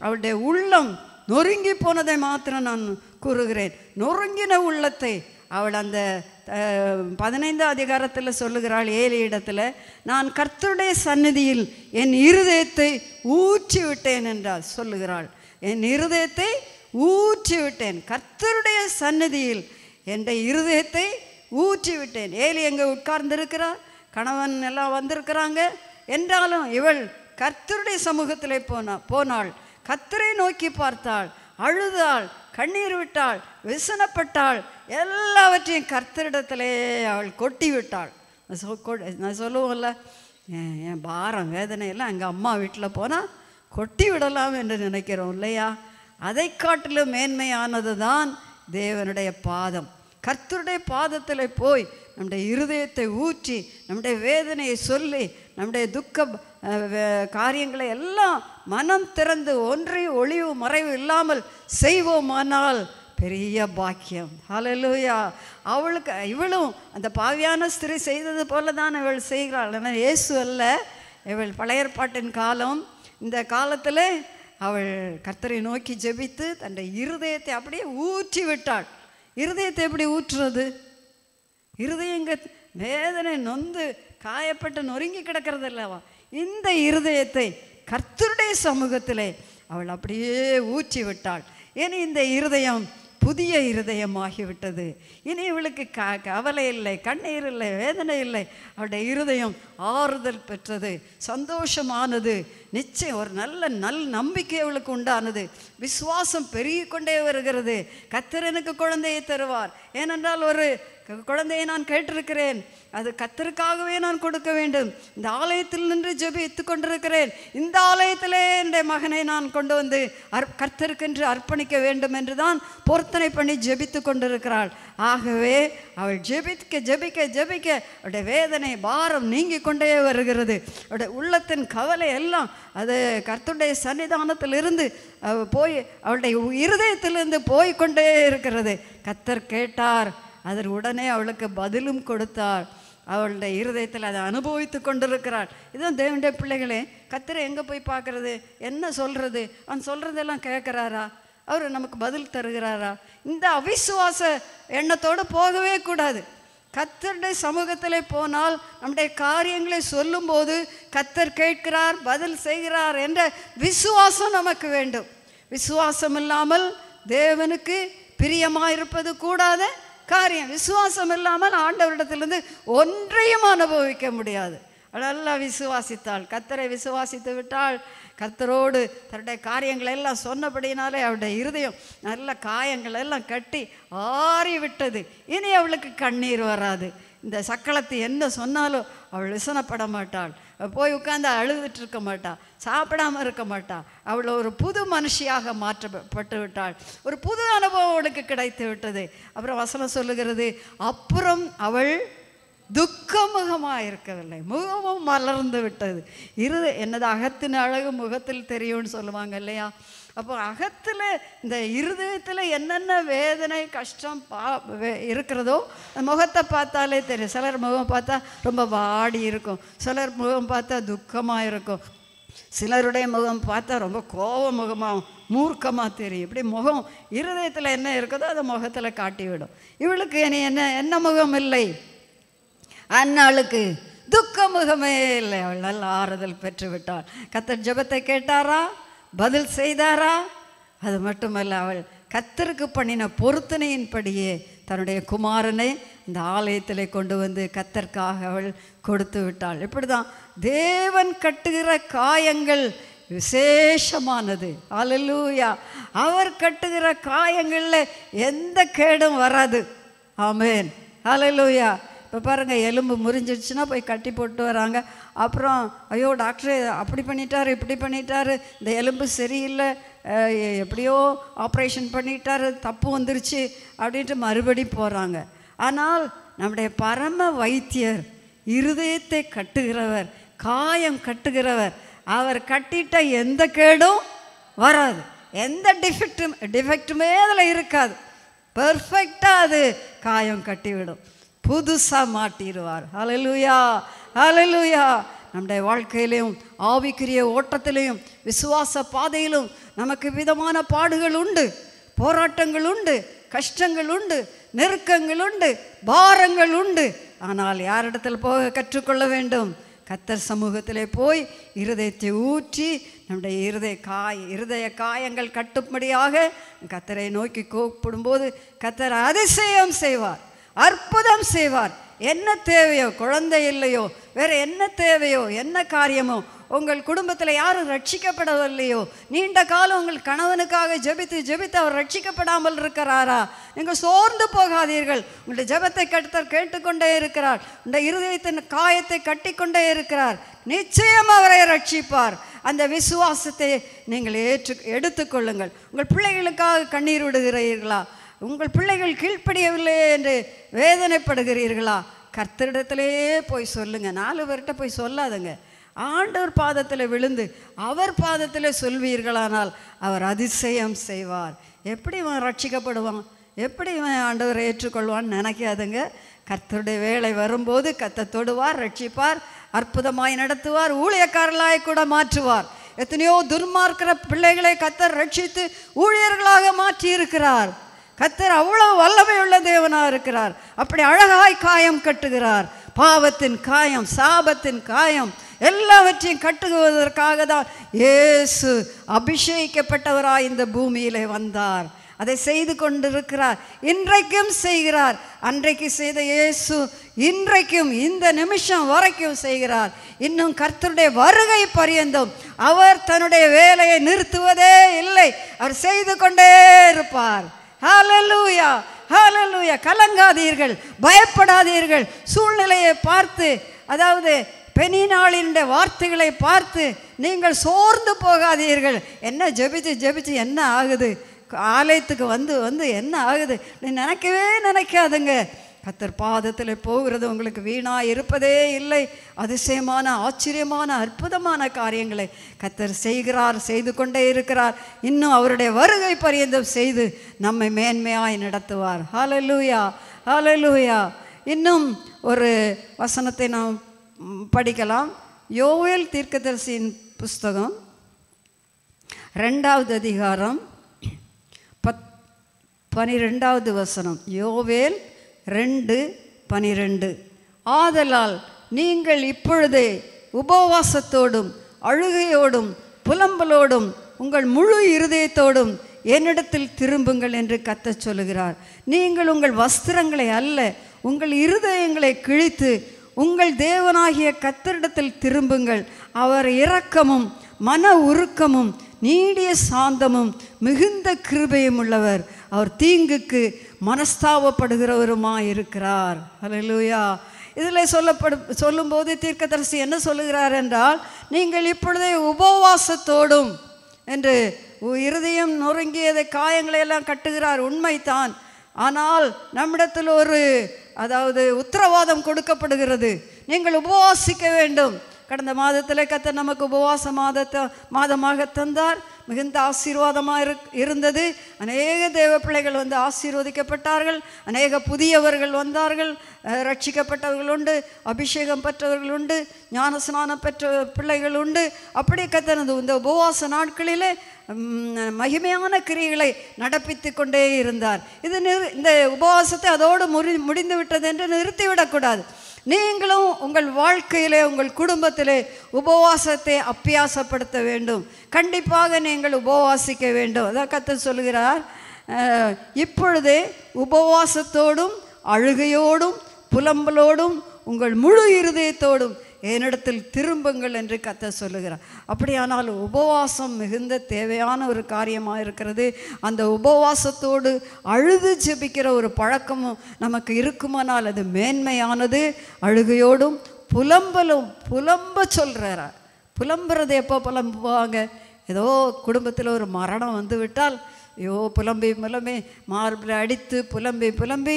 அவளுடைய உள்ளம் நொறுங்கி போனதை மாத்திரம் நான் கூறுகிறேன் நொறுங்கின உள்ளத்தை அவள் அந்த பதினைந்து அதிகாரத்தில் சொல்லுகிறாள் ஏழு இடத்துல நான் கர்த்தருடைய சன்னதியில் என் இருதயத்தை ஊற்றி விட்டேன் என்றால் சொல்லுகிறாள் என் இருதயத்தை ஊற்றி விட்டேன் கர்த்தருடைய சன்னதியில் என் இருதயத்தை ஊற்றி விட்டேன் ஏழு எங்கே உட்கார்ந்திருக்கிறாள் கணவன் எல்லாம் வந்திருக்கிறாங்க என்றாலும் இவள் கர்த்தருடைய சமூகத்தில் போனா போனாள் கத்தரை நோக்கி பார்த்தாள் அழுதாள் கண்ணீர் விட்டாள் விசனப்பட்டாள் எல்லாவற்றையும் கர்த்தரிடத்திலே அவள் கொட்டி விட்டாள் நான் சொல்லுவோம்ல என் பாரம் வேதனையெல்லாம் எங்கள் அம்மா வீட்டில் போனால் கொட்டி விடலாம் என்று நினைக்கிறோம் இல்லையா அதை காட்டிலும் மேன்மையானது தான் தேவனுடைய பாதம் கர்த்தருடைய பாதத்தில் போய் நம்முடைய இருதயத்தை ஊற்றி நம்முடைய வேதனையை சொல்லி நம்முடைய துக்க காரியங்களை எல்லாம் மனம் திறந்து ஒன்றையும் ஒளிவு மறைவு இல்லாமல் செய்வோமானால் பெரிய பாக்கியம் ஹலலூயா அவளுக்கு இவளும் அந்த பாவியான ஸ்திரீ செய்தது போல தான் இவள் செய்கிறாள் ஆனால் இயேசு அல்ல இவள் பழையற்பாட்டின் காலம் இந்த காலத்தில் அவள் கர்த்தரை நோக்கி ஜெபித்து தன்னுடைய இருதயத்தை அப்படியே ஊற்றி விட்டாள் இருதயத்தை எப்படி ஊற்றுறது இருதயங்க வேதனை நொந்து காயப்பட்டு நொறுங்கி கிடக்கிறது இல்லவா இந்த இருதயத்தை கர்த்தருடைய சமூகத்திலே அவள் அப்படியே ஊற்றி விட்டாள் இனி இந்த இருதயம் புதிய இருதயமாகிவிட்டது இனி இவளுக்கு க கவலை இல்லை கண்ணீர் இல்லை வேதனை இல்லை அவளுடைய இருதயம் ஆறுதல் பெற்றது சந்தோஷமானது நிச்சயம் ஒரு நல்ல நல் நம்பிக்கை அவளுக்கு உண்டானது விசுவாசம் பெருகி கொண்டே வருகிறது கத்திரனுக்கு குழந்தையை தருவார் ஏனென்றால் ஒரு குழந்தையை நான் கேட்டிருக்கிறேன் அது கத்தருக்காகவே நான் கொடுக்க வேண்டும் இந்த ஆலயத்தில் நின்று ஜெபித்து கொண்டிருக்கிறேன் இந்த ஆலயத்திலே என் மகனை நான் கொண்டு வந்து அர் கர்த்தருக்கென்று அர்ப்பணிக்க வேண்டும் என்று தான் பொருத்தனை பண்ணி ஜெபித்து கொண்டிருக்கிறாள் ஆகவே அவள் ஜெபிக்க ஜெபிக்க ஜெபிக்க அவருடைய வேதனை பாரம் நீங்கி கொண்டே வருகிறது அவருடைய உள்ளத்தின் கவலை எல்லாம் அது கர்த்தருடைய சன்னிதானத்திலிருந்து போய் அவளுடைய இருதயத்திலிருந்து கொண்டே இருக்கிறது கத்தர் கேட்டார் அதன் உடனே அவளுக்கு பதிலும் கொடுத்தாள் அவளுடைய இருதயத்தில் அதை அனுபவித்து கொண்டிருக்கிறாள் இதுதான் தேவண்டிய பிள்ளைகளே கத்திரை எங்கே போய் பார்க்குறது என்ன சொல்கிறது அவன் சொல்கிறதெல்லாம் கேட்குறாரா அவர் நமக்கு பதில் தருகிறாரா இந்த அவிசுவாச எண்ணத்தோடு போகவே கூடாது கத்தருடைய சமூகத்தில் போனால் நம்முடைய காரியங்களை சொல்லும்போது கத்தர் கேட்கிறார் பதில் செய்கிறார் என்ற விசுவாசம் நமக்கு வேண்டும் விசுவாசம் இல்லாமல் தேவனுக்கு பிரியமாக இருப்பது கூடாது காரியம் விசுவாசம் இல்லாமல் ஆண்டவரிடத்திலிருந்து ஒன்றையும் அனுபவிக்க முடியாது நல்லா விசுவாசித்தாள் கத்தரை விசுவாசித்து விட்டால் கத்தரோடு தன்னுடைய காரியங்களை எல்லாம் சொன்னபடினாலே அவருடைய இருதயம் நல்ல காயங்கள் எல்லாம் கட்டி விட்டது இனி அவளுக்கு கண்ணீர் வராது இந்த சக்களத்தை என்ன சொன்னாலும் அவள் விசனப்பட மாட்டாள் போய் உட்காந்து அழுதுட்டு இருக்க மாட்டாள் சாப்பிடாமல் இருக்க மாட்டாள் அவள் ஒரு புது மனுஷியாக மாற்றப்பட்டு விட்டாள் ஒரு புது அனுபவம் அவளுக்கு கிடைத்து விட்டது அப்புறம் வசனம் சொல்லுகிறது அப்புறம் அவள் துக்க முகமாக இருக்கவில்லை முகமும் மலர்ந்து விட்டது இரு என்னது அகத்தின் அழகு முகத்தில் தெரியும்னு சொல்லுவாங்க இல்லையா அப்போ அகத்தில் இந்த இருதயத்தில் என்னென்ன வேதனை கஷ்டம் பா இருக்கிறதோ அந்த முகத்தை பார்த்தாலே தெரியும் சிலர் முகம் பார்த்தா ரொம்ப வாடி இருக்கும் சிலர் முகம் பார்த்தா துக்கமாக இருக்கும் சிலருடைய முகம் பார்த்தா ரொம்ப கோப முகமாகும் மூர்க்கமாக தெரியும் இப்படி முகம் இருதயத்தில் என்ன இருக்குதோ அதை முகத்தில் காட்டிவிடும் இவளுக்கு இனி என்ன என்ன முகம் இல்லை அந்நாளுக்கு துக்க முகமே இல்லை அவள் நல்ல ஆறுதல் பெற்று விட்டாள் கத்தர் ஜபத்தை கேட்டாரா பதில் செய்தாரா அது மட்டுமல்ல அவள் கத்தருக்கு பண்ணின பொருத்தனையின்படியே தன்னுடைய குமாரனை இந்த ஆலயத்தில் கொண்டு வந்து கத்தற்காக அவள் கொடுத்து விட்டாள் இப்படி தான் தேவன் கட்டுகிற காயங்கள் விசேஷமானது அலலூயா அவர் கட்டுகிற காயங்களில் எந்த கேடும் வராது ஆமேன் அலலூயா இப்போ பாருங்கள் எலும்பு முறிஞ்சிடுச்சுன்னா போய் கட்டி போட்டு வராங்க அப்புறம் ஐயோ டாக்டர் அப்படி பண்ணிட்டார் இப்படி பண்ணிட்டார் இந்த எலும்பு சரியில்லை எப்படியோ ஆப்ரேஷன் பண்ணிட்டார் தப்பு வந்துருச்சு அப்படின்ட்டு மறுபடி போகிறாங்க ஆனால் நம்முடைய பரம வைத்தியர் இருதயத்தை கட்டுகிறவர் காயம் கட்டுகிறவர் அவர் கட்டிட்ட எந்த கேடும் வராது எந்த டிஃபெக்டும் டிஃபெக்டுமே அதில் இருக்காது பெர்ஃபெக்டாக அது காயம் கட்டிவிடும் புதுசாக மாட்டிடுவார் ஹலலூயா அலலுயா நம்முடைய வாழ்க்கையிலையும் ஆவிக்குரிய ஓட்டத்திலையும் விசுவாச பாதையிலும் நமக்கு விதமான பாடுகள் உண்டு போராட்டங்கள் உண்டு கஷ்டங்கள் உண்டு நெருக்கங்கள் உண்டு பாரங்கள் உண்டு ஆனால் யாரிடத்தில் போக கற்றுக்கொள்ள வேண்டும் கத்தர் சமூகத்திலே போய் இருதயத்தை ஊற்றி நம்முடைய இருதய காய் இருதய காயங்கள் கட்டுப்படியாக கத்தரை நோக்கி கூப்பிடும்போது கத்தர் அதிசயம் செய்வார் அற்புதம் செய்வார் என்ன தேவையோ குழந்தை இல்லையோ வேறு என்ன தேவையோ என்ன காரியமோ உங்கள் குடும்பத்தில் யாரும் ரட்சிக்கப்படவில்லையோ நீண்ட காலம் உங்கள் கணவனுக்காக ஜெபித்து ஜெபித்து அவர் ரட்சிக்கப்படாமல் இருக்கிறாரா நீங்கள் சோர்ந்து போகாதீர்கள் உங்களுடைய ஜெபத்தை கட்டத்தர் கேட்டுக்கொண்டே இருக்கிறார் உங்கள் இருதயத்தின் காயத்தை கட்டிக்கொண்டே இருக்கிறார் நிச்சயம் அவரை ரட்சிப்பார் அந்த விசுவாசத்தை நீங்கள் ஏற்று எடுத்துக்கொள்ளுங்கள் உங்கள் பிள்ளைகளுக்காக கண்ணீர் விடுகிறீர்களா உங்கள் பிள்ளைகள் கீழ்ப்படியவில்லை என்று வேதனைப்படுகிறீர்களா கர்த்தரிடத்திலே போய் சொல்லுங்கள் நாலு பேர்கிட்ட போய் சொல்லாதுங்க ஆண்டவர் பாதத்தில் விழுந்து அவர் பாதத்தில் சொல்வீர்களானால் அவர் அதிசயம் செய்வார் எப்படி இவன் ரட்சிக்கப்படுவான் எப்படி இவன் ஆண்டவரை ஏற்றுக்கொள்வான்னு நினைக்காதுங்க கர்த்தருடைய வேலை வரும்போது கத்த தொடுவார் ரட்சிப்பார் அற்புதமாய் நடத்துவார் ஊழியக்காரர்களாய் கூட மாற்றுவார் எத்தனையோ துர்மார்க்கிற பிள்ளைகளை கத்தர் ரட்சித்து ஊழியர்களாக மாற்றி இருக்கிறார் கத்தர் அவ்வளோ வல்லமை உள்ள தேவனாக இருக்கிறார் அப்படி அழகாய் காயம் கட்டுகிறார் பாவத்தின் காயம் சாபத்தின் காயம் எல்லாவற்றையும் கட்டுகுவதற்காக தான் ஏசு அபிஷேகிக்கப்பட்டவராய் இந்த பூமியிலே வந்தார் அதை செய்து கொண்டிருக்கிறார் இன்றைக்கும் செய்கிறார் அன்றைக்கு செய்த இயேசு இன்றைக்கும் இந்த நிமிஷம் வரைக்கும் செய்கிறார் இன்னும் கர்த்தருடைய வருகை பரியந்தும் அவர் தன்னுடைய வேலையை நிறுத்துவதே இல்லை அவர் செய்து கொண்டே இருப்பார் ஹாலலூயா ஹலலூயா கலங்காதீர்கள் பயப்படாதீர்கள் சூழ்நிலையை பார்த்து அதாவது பெனினாளினுடைய வார்த்தைகளை பார்த்து நீங்கள் சோர்ந்து போகாதீர்கள் என்ன ஜெபிச்சு ஜெபிச்சு என்ன ஆகுது ஆலயத்துக்கு வந்து வந்து என்ன ஆகுது நீ நினைக்கவே நினைக்காதுங்க கத்தர் பாதத்தில் போகிறது உங்களுக்கு வீணாக இருப்பதே இல்லை அதிசயமான ஆச்சரியமான அற்புதமான காரியங்களை கத்தர் செய்கிறார் செய்து கொண்டே இருக்கிறார் இன்னும் அவருடைய வருகை பரியந்தம் செய்து நம்மை மேன்மையாய் நடத்துவார் ஹலலூயா ஹலலூயா இன்னும் ஒரு வசனத்தை நாம் படிக்கலாம் யோவேல் தீர்க்கதரிசியின் புஸ்தகம் ரெண்டாவது அதிகாரம் பத் பனிரெண்டாவது வசனம் யோவேல் ரெண்டு பனிரெண்டு ஆதலால் நீங்கள் இப்பொழுதே உபவாசத்தோடும் அழுகையோடும் புலம்பலோடும் உங்கள் முழு இருதயத்தோடும் என்னிடத்தில் திரும்புங்கள் என்று கத்த சொல்லுகிறார் நீங்கள் உங்கள் வஸ்திரங்களை அல்ல உங்கள் இருதயங்களை கிழித்து உங்கள் தேவனாகிய கத்தரிடத்தில் திரும்புங்கள் அவர் இரக்கமும் மன உருக்கமும் நீடிய சாந்தமும் மிகுந்த கிருபையும் உள்ளவர் அவர் தீங்குக்கு மனஸ்தாபப்படுகிறவருமாக இருக்கிறார் லூயா இதில் சொல்லப்படு சொல்லும்போது தீர்க்கதரிசி என்ன சொல்லுகிறார் என்றால் நீங்கள் இப்பொழுதே உபவாசத்தோடும் என்று இருதயம் நொறுங்கியதை காயங்களை எல்லாம் கட்டுகிறார் உண்மைத்தான் ஆனால் நம்மிடத்தில் ஒரு அதாவது உத்தரவாதம் கொடுக்கப்படுகிறது நீங்கள் உபவாசிக்க வேண்டும் கடந்த மாதத்தில் கத்த நமக்கு உபவாச மாதத்தை மாதமாக தந்தார் மிகுந்த ஆசீர்வாதமாக இரு இருந்தது அநேக தேவ பிள்ளைகள் வந்து ஆசீர்வதிக்கப்பட்டார்கள் அநேக புதியவர்கள் வந்தார்கள் ரட்சிக்கப்பட்டவர்கள் உண்டு அபிஷேகம் பெற்றவர்கள் உண்டு ஞானஸ்நானம் பெற்ற பிள்ளைகள் உண்டு அப்படி கத்தனது இந்த உபவாச நாட்களிலே மகிமையான கிரிகளை நடப்பித்து கொண்டே இருந்தார் இது நிறு இந்த உபவாசத்தை அதோடு முறி முடிந்து விட்டது என்று நிறுத்திவிடக்கூடாது நீங்களும் உங்கள் வாழ்க்கையிலே உங்கள் குடும்பத்திலே உபவாசத்தை அப்பியாசப்படுத்த வேண்டும் கண்டிப்பாக நீங்கள் உபவாசிக்க வேண்டும் அதான் கற்று சொல்கிறார் இப்பொழுது உபவாசத்தோடும் அழுகையோடும் புலம்பலோடும் உங்கள் முழு இருதயத்தோடும் என்னிடத்தில் திரும்புங்கள் என்று கத்த சொல்லுகிறார் அப்படியானால் உபவாசம் மிகுந்த தேவையான ஒரு காரியமாக இருக்கிறது அந்த உபவாசத்தோடு அழுது ஜெபிக்கிற ஒரு பழக்கமும் நமக்கு இருக்குமானால் அது மேன்மையானது அழுகையோடும் புலம்பலும் புலம்ப சொல்கிறார் புலம்புறது எப்போ புலம்புவாங்க ஏதோ குடும்பத்தில் ஒரு மரணம் வந்து விட்டால் ஐயோ புலம்பி புலம்பி மார்பில் அடித்து புலம்பி புலம்பி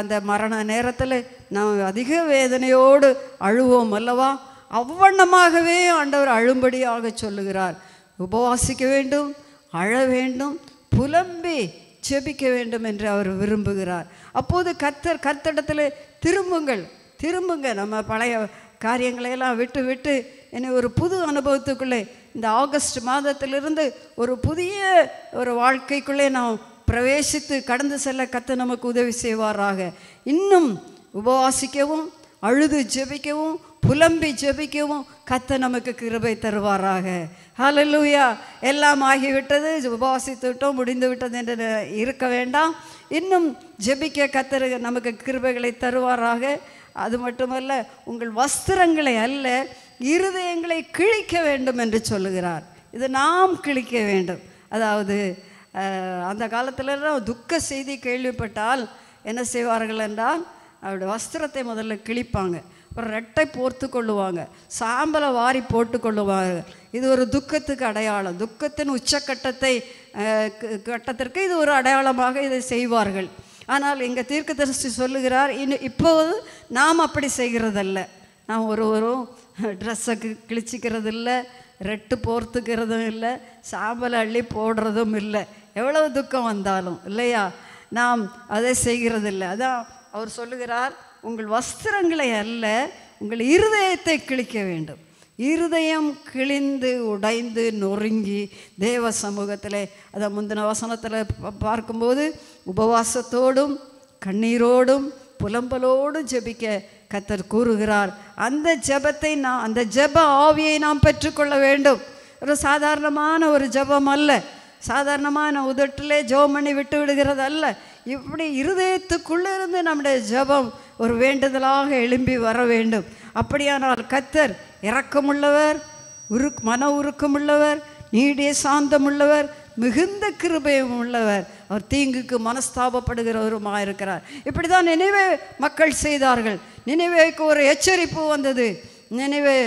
அந்த மரண நேரத்தில் நாம் அதிக வேதனையோடு அழுவோம் அல்லவா அவ்வண்ணமாகவே ஆண்டவர் அழும்படியாக சொல்லுகிறார் உபவாசிக்க வேண்டும் அழ வேண்டும் புலம்பி செபிக்க வேண்டும் என்று அவர் விரும்புகிறார் அப்போது கத்தர் கத்தடத்தில் திரும்புங்கள் திரும்புங்க நம்ம பழைய காரியங்களையெல்லாம் விட்டு விட்டு என்னை ஒரு புது அனுபவத்துக்குள்ளே இந்த ஆகஸ்ட் மாதத்திலிருந்து ஒரு புதிய ஒரு வாழ்க்கைக்குள்ளே நாம் பிரவேசித்து கடந்து செல்ல கத்தை நமக்கு உதவி செய்வாராக இன்னும் உபவாசிக்கவும் அழுது ஜெபிக்கவும் புலம்பி ஜெபிக்கவும் கத்த நமக்கு கிருபை தருவாராக ஹலலூயா எல்லாம் ஆகிவிட்டது உபவாசித்து விட்டோம் முடிந்து விட்டது என்று இருக்க வேண்டாம் இன்னும் ஜெபிக்க கத்தரு நமக்கு கிருபைகளை தருவாராக அது மட்டுமல்ல உங்கள் வஸ்திரங்களை அல்ல இருதயங்களை கிழிக்க வேண்டும் என்று சொல்லுகிறார் இது நாம் கிழிக்க வேண்டும் அதாவது அந்த காலத்திலலாம் துக்க செய்தி கேள்விப்பட்டால் என்ன செய்வார்கள் என்றால் அவருடைய வஸ்திரத்தை முதல்ல கிழிப்பாங்க அப்புறம் ரெட்டை போர்த்து கொள்ளுவாங்க சாம்பலை வாரி போட்டு கொள்ளுவாங்க இது ஒரு துக்கத்துக்கு அடையாளம் துக்கத்தின் உச்சக்கட்டத்தை கட்டத்திற்கு இது ஒரு அடையாளமாக இதை செய்வார்கள் ஆனால் எங்கள் தீர்க்க தரிசி சொல்லுகிறார் இன்னும் இப்போது நாம் அப்படி செய்கிறதில்ல நாம் ஒருவரும் ட்ரெஸ்ஸை கிழிச்சிக்கிறதில்லை ரெட்டு போர்த்துக்கிறதும் இல்லை சாம்பல் அள்ளி போடுறதும் இல்லை எவ்வளவு துக்கம் வந்தாலும் இல்லையா நாம் அதை செய்கிறதில்லை அதான் அவர் சொல்லுகிறார் உங்கள் வஸ்திரங்களை அல்ல உங்கள் இருதயத்தை கிழிக்க வேண்டும் இருதயம் கிழிந்து உடைந்து நொறுங்கி தேவ சமூகத்தில் அதை முந்தின வசனத்தில் பார்க்கும்போது உபவாசத்தோடும் கண்ணீரோடும் புலம்பலோடும் ஜெபிக்க கத்தர் கூறுகிறார் அந்த ஜபத்தை நான் அந்த ஜப ஆவியை நாம் பெற்றுக்கொள்ள வேண்டும் ஒரு சாதாரணமான ஒரு ஜபம் அல்ல சாதாரணமான உதட்டிலே ஜபம் பண்ணி விட்டு விடுகிறது அல்ல இப்படி இருதயத்துக்குள்ளே இருந்து நம்முடைய ஜபம் ஒரு வேண்டுதலாக எழும்பி வர வேண்டும் அப்படியானால் கத்தர் இரக்கமுள்ளவர் உரு மன உருக்கமுள்ளவர் நீடிய சாந்தமுள்ளவர் மிகுந்த கிருபையும் உள்ளவர் அவர் தீங்குக்கு மனஸ்தாபப்படுகிறவருமாக இருக்கிறார் இப்படி தான் நினைவே மக்கள் செய்தார்கள் நினைவேக்கு ஒரு எச்சரிப்பு வந்தது நினைவே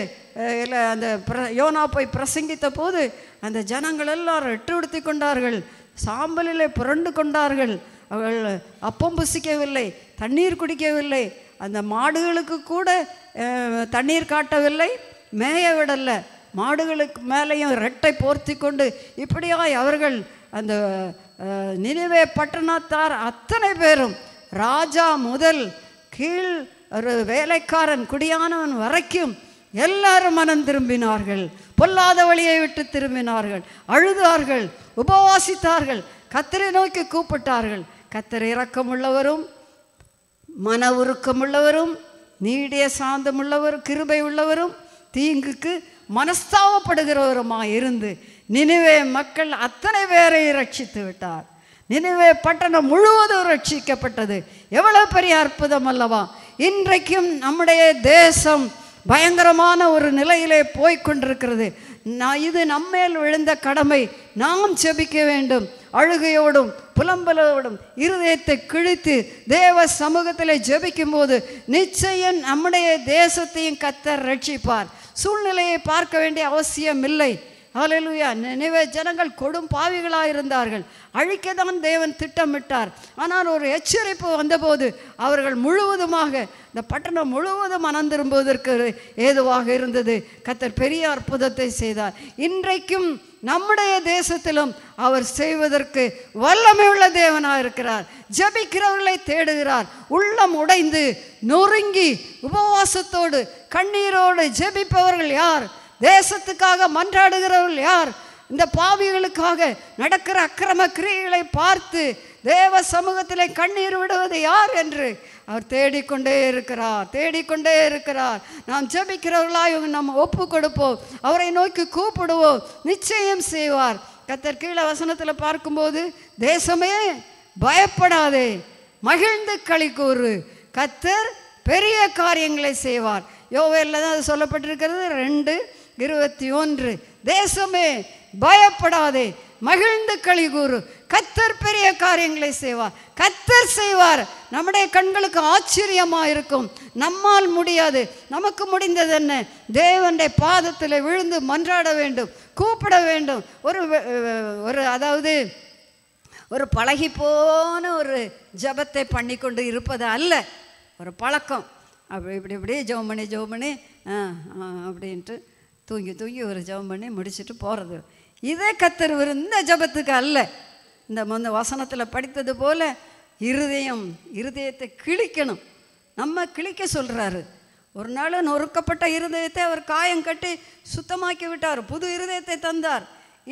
இல்லை அந்த பிர யோனா போய் பிரசங்கித்த போது அந்த ஜனங்கள் எல்லாரும் ரெட்டுடுத்தி கொண்டார்கள் சாம்பலிலே புரண்டு கொண்டார்கள் அவர்கள் அப்பம் புசிக்கவில்லை தண்ணீர் குடிக்கவில்லை அந்த மாடுகளுக்கு கூட தண்ணீர் காட்டவில்லை மேய விடலை மாடுகளுக்கு மேலேயும் ரெட்டை போர்த்தி கொண்டு இப்படியாய் அவர்கள் அந்த நினைவே பட்டணத்தார் அத்தனை பேரும் ராஜா முதல் கீழ் ஒரு வேலைக்காரன் குடியானவன் வரைக்கும் எல்லாரும் மனம் திரும்பினார்கள் பொல்லாத வழியை விட்டு திரும்பினார்கள் அழுதார்கள் உபவாசித்தார்கள் கத்தரை நோக்கி கூப்பிட்டார்கள் இறக்கம் உள்ளவரும் மன உருக்கமுள்ளவரும் நீடிய சாந்தமுள்ளவரும் கிருபை உள்ளவரும் தீங்குக்கு மனஸ்தாவப்படுகிறவருமாய் இருந்து நினைவே மக்கள் அத்தனை பேரை ரட்சித்து விட்டார் நினைவே பட்டணம் முழுவதும் ரட்சிக்கப்பட்டது எவ்வளோ பெரிய அற்புதம் அல்லவா இன்றைக்கும் நம்முடைய தேசம் பயங்கரமான ஒரு நிலையிலே போய்கொண்டிருக்கிறது நான் இது நம்மேல் விழுந்த கடமை நாம் செபிக்க வேண்டும் அழுகையோடும் புலம்பலோடும் இருதயத்தை கிழித்து தேவ சமூகத்தில் ஜெபிக்கும்போது நிச்சயம் நம்முடைய தேசத்தையும் கத்தர் ரட்சிப்பார் சூழ்நிலையை பார்க்க வேண்டிய அவசியம் இல்லை அலையிலுயா நினைவே ஜனங்கள் கொடும் பாவிகளாக இருந்தார்கள் அழிக்க தான் தேவன் திட்டமிட்டார் ஆனால் ஒரு எச்சரிப்பு வந்தபோது அவர்கள் முழுவதுமாக இந்த பட்டணம் முழுவதும் அனந்திரும்புவதற்கு ஏதுவாக இருந்தது கத்தர் பெரிய அற்புதத்தை செய்தார் இன்றைக்கும் நம்முடைய தேசத்திலும் அவர் செய்வதற்கு வல்லமை உள்ள தேவனாக இருக்கிறார் ஜபிக்கிறவர்களை தேடுகிறார் உள்ளம் உடைந்து நொறுங்கி உபவாசத்தோடு கண்ணீரோடு ஜபிப்பவர்கள் யார் தேசத்துக்காக மன்றாடுகிறவர்கள் யார் இந்த பாவிகளுக்காக நடக்கிற அக்கிரம கிரியைகளை பார்த்து தேவ சமூகத்தில் கண்ணீர் விடுவது யார் என்று அவர் தேடிக்கொண்டே இருக்கிறார் தேடிக்கொண்டே இருக்கிறார் நாம் இவங்க நம்ம ஒப்பு கொடுப்போம் அவரை நோக்கி கூப்பிடுவோம் நிச்சயம் செய்வார் கத்தர் கீழே வசனத்தில் பார்க்கும்போது தேசமே பயப்படாதே மகிழ்ந்து களி கூறு கத்தர் பெரிய காரியங்களை செய்வார் யோவேலில் தான் அது சொல்லப்பட்டிருக்கிறது ரெண்டு இருபத்தி ஒன்று தேசமே பயப்படாதே மகிழ்ந்து கூறு கத்தர் பெரிய காரியங்களை செய்வார் கத்தர் செய்வார் நம்முடைய கண்களுக்கு ஆச்சரியமாக இருக்கும் நம்மால் முடியாது நமக்கு முடிந்தது என்ன தேவனுடைய பாதத்தில் விழுந்து மன்றாட வேண்டும் கூப்பிட வேண்டும் ஒரு ஒரு அதாவது ஒரு பழகி போன ஒரு ஜபத்தை பண்ணி கொண்டு இருப்பது அல்ல ஒரு பழக்கம் அப்படி இப்படி இப்படி ஜோமணி ஜோமணி அப்படின்ட்டு தூங்கி தூங்கி ஒரு ஜபம் பண்ணி முடிச்சுட்டு போகிறது இதே கத்தர் இந்த ஜபத்துக்கு அல்ல இந்த மந்த வசனத்தில் படித்தது போல் இருதயம் இருதயத்தை கிழிக்கணும் நம்ம கிழிக்க சொல்கிறாரு ஒரு நாள் நொறுக்கப்பட்ட இருதயத்தை அவர் காயம் கட்டி சுத்தமாக்கி விட்டார் புது இருதயத்தை தந்தார்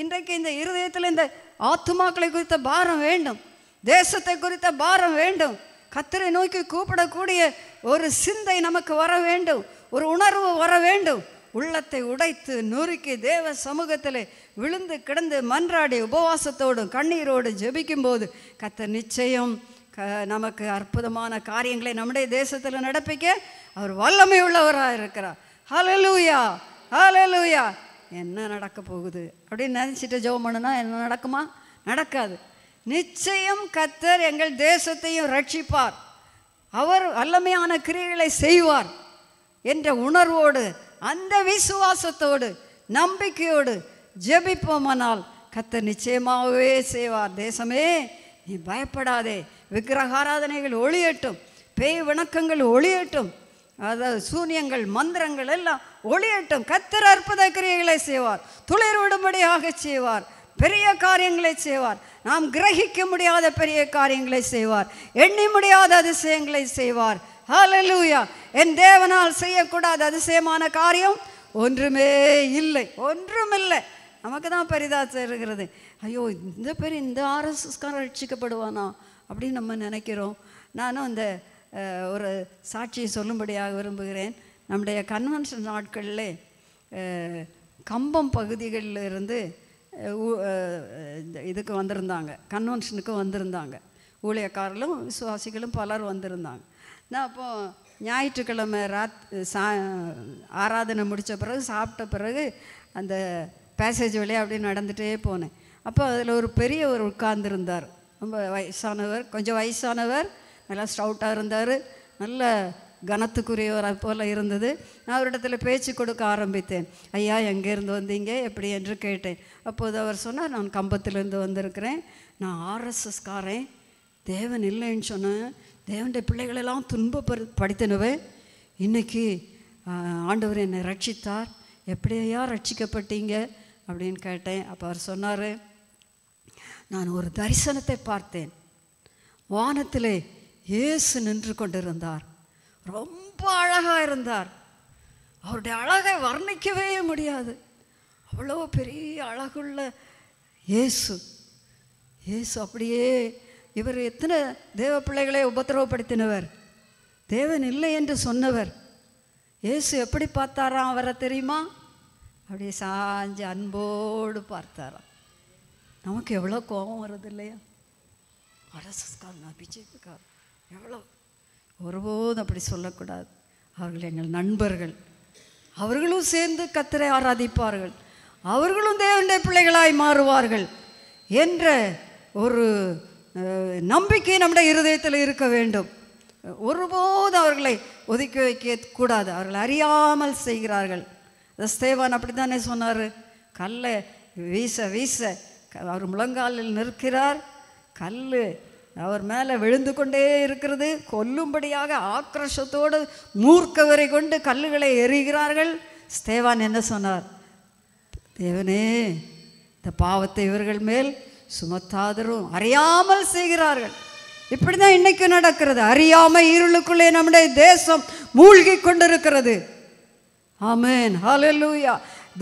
இன்றைக்கு இந்த இருதயத்தில் இந்த ஆத்துமாக்களை குறித்த பாரம் வேண்டும் தேசத்தை குறித்த பாரம் வேண்டும் கத்தரை நோக்கி கூப்பிடக்கூடிய ஒரு சிந்தை நமக்கு வர வேண்டும் ஒரு உணர்வு வர வேண்டும் உள்ளத்தை உடைத்து நொறுக்கி தேவ சமூகத்தில் விழுந்து கிடந்து மன்றாடி உபவாசத்தோடும் கண்ணீரோடு ஜெபிக்கும்போது கத்த நிச்சயம் க நமக்கு அற்புதமான காரியங்களை நம்முடைய தேசத்தில் நடப்பிக்க அவர் வல்லமை உள்ளவராக இருக்கிறார் ஹலலூயா ஹலலூயா என்ன நடக்க போகுது அப்படின்னு நினச்சிட்டு ஜெபம் பண்ணுனா என்ன நடக்குமா நடக்காது நிச்சயம் கத்தர் எங்கள் தேசத்தையும் ரட்சிப்பார் அவர் வல்லமையான கிரியைகளை செய்வார் என்ற உணர்வோடு அந்த விசுவாசத்தோடு நம்பிக்கையோடு ஜெபிப்போமானால் கத்த நிச்சயமாகவே செய்வார் தேசமே நீ பயப்படாதே விக்கிரகாராதனைகள் ஒளியட்டும் பேய் வணக்கங்கள் ஒளியட்டும் அதாவது சூன்யங்கள் மந்திரங்கள் எல்லாம் ஒளியட்டும் கத்தர் அற்புத கிரியைகளை செய்வார் துளிர் விடும்படியாக செய்வார் பெரிய காரியங்களை செய்வார் நாம் கிரகிக்க முடியாத பெரிய காரியங்களை செய்வார் எண்ணி முடியாத அதிசயங்களை செய்வார் ஹலலூயா என் தேவனால் செய்யக்கூடாது அதிசயமான காரியம் ஒன்றுமே இல்லை ஒன்றுமில்லை நமக்கு தான் பெரிதாக இருக்கிறது ஐயோ இந்த பேர் இந்த ஆர்எஸ்எஸ்காரம் ரட்சிக்கப்படுவானா அப்படின்னு நம்ம நினைக்கிறோம் நானும் அந்த ஒரு சாட்சியை சொல்லும்படியாக விரும்புகிறேன் நம்முடைய கன்வென்ஷன் நாட்களில் கம்பம் பகுதிகளில் இருந்து இதுக்கு வந்திருந்தாங்க கன்வென்ஷனுக்கு வந்திருந்தாங்க ஊழியக்காரர்களும் விசுவாசிகளும் பலர் வந்திருந்தாங்க நான் அப்போது ஞாயிற்றுக்கிழமை ராத் சா ஆராதனை முடித்த பிறகு சாப்பிட்ட பிறகு அந்த பேசேஜ் வழியாக அப்படியே நடந்துகிட்டே போனேன் அப்போ அதில் ஒரு பெரியவர் உட்கார்ந்துருந்தார் ரொம்ப வயசானவர் கொஞ்சம் வயசானவர் நல்லா ஸ்டவுட்டாக இருந்தார் நல்ல கனத்துக்குரியவரை போல் இருந்தது நான் அவரிடத்துல பேச்சு கொடுக்க ஆரம்பித்தேன் ஐயா எங்கேருந்து வந்தீங்க எப்படி என்று கேட்டேன் அப்போது அவர் சொன்னார் நான் கம்பத்திலேருந்து வந்திருக்கிறேன் நான் ஆர்எஸ்எஸ்காரன் தேவன் இல்லைன்னு சொன்னேன் தேவனுடைய பிள்ளைகளெல்லாம் துன்பப்படு படுத்தினவே இன்றைக்கி ஆண்டவர் என்னை ரட்சித்தார் எப்படியா ரட்சிக்கப்பட்டீங்க அப்படின்னு கேட்டேன் அப்போ அவர் சொன்னார் நான் ஒரு தரிசனத்தை பார்த்தேன் வானத்திலே இயேசு நின்று கொண்டிருந்தார் ரொம்ப அழகாக இருந்தார் அவருடைய அழகை வர்ணிக்கவே முடியாது அவ்வளோ பெரிய அழகுள்ள இயேசு இயேசு அப்படியே இவர் எத்தனை தேவ பிள்ளைகளை உபத்திரவப்படுத்தினவர் தேவன் இல்லை என்று சொன்னவர் இயேசு எப்படி பார்த்தாராம் அவரை தெரியுமா அப்படியே சாஞ்சு அன்போடு பார்த்தாராம் நமக்கு எவ்வளோ கோபம் வருது இல்லையா அரசுக்காரன் பிஜேபிக்கார் எவ்வளோ ஒருபோதும் அப்படி சொல்லக்கூடாது அவர்கள் எங்கள் நண்பர்கள் அவர்களும் சேர்ந்து கத்திரை ஆராதிப்பார்கள் அவர்களும் தேவனுடைய பிள்ளைகளாய் மாறுவார்கள் என்ற ஒரு நம்பிக்கை நம்முடைய இருதயத்தில் இருக்க வேண்டும் ஒருபோது அவர்களை ஒதுக்கி வைக்க கூடாது அவர்கள் அறியாமல் செய்கிறார்கள் ஸ்தேவான் அப்படி தானே சொன்னார் கல்லை வீச வீச அவர் முழங்காலில் நிற்கிறார் கல் அவர் மேலே விழுந்து கொண்டே இருக்கிறது கொல்லும்படியாக ஆக்ரோஷத்தோடு மூர்க்கவரை கொண்டு கல்லுகளை எறிகிறார்கள் ஸ்தேவான் என்ன சொன்னார் தேவனே இந்த பாவத்தை இவர்கள் மேல் சுமத்தாதரும் அறியாமல் செய்கிறார்கள் இப்படி தான் இன்றைக்கு நடக்கிறது அறியாமல் இருளுக்குள்ளே நம்முடைய தேசம் மூழ்கி கொண்டிருக்கிறது ஆமேன் ஹலலூயா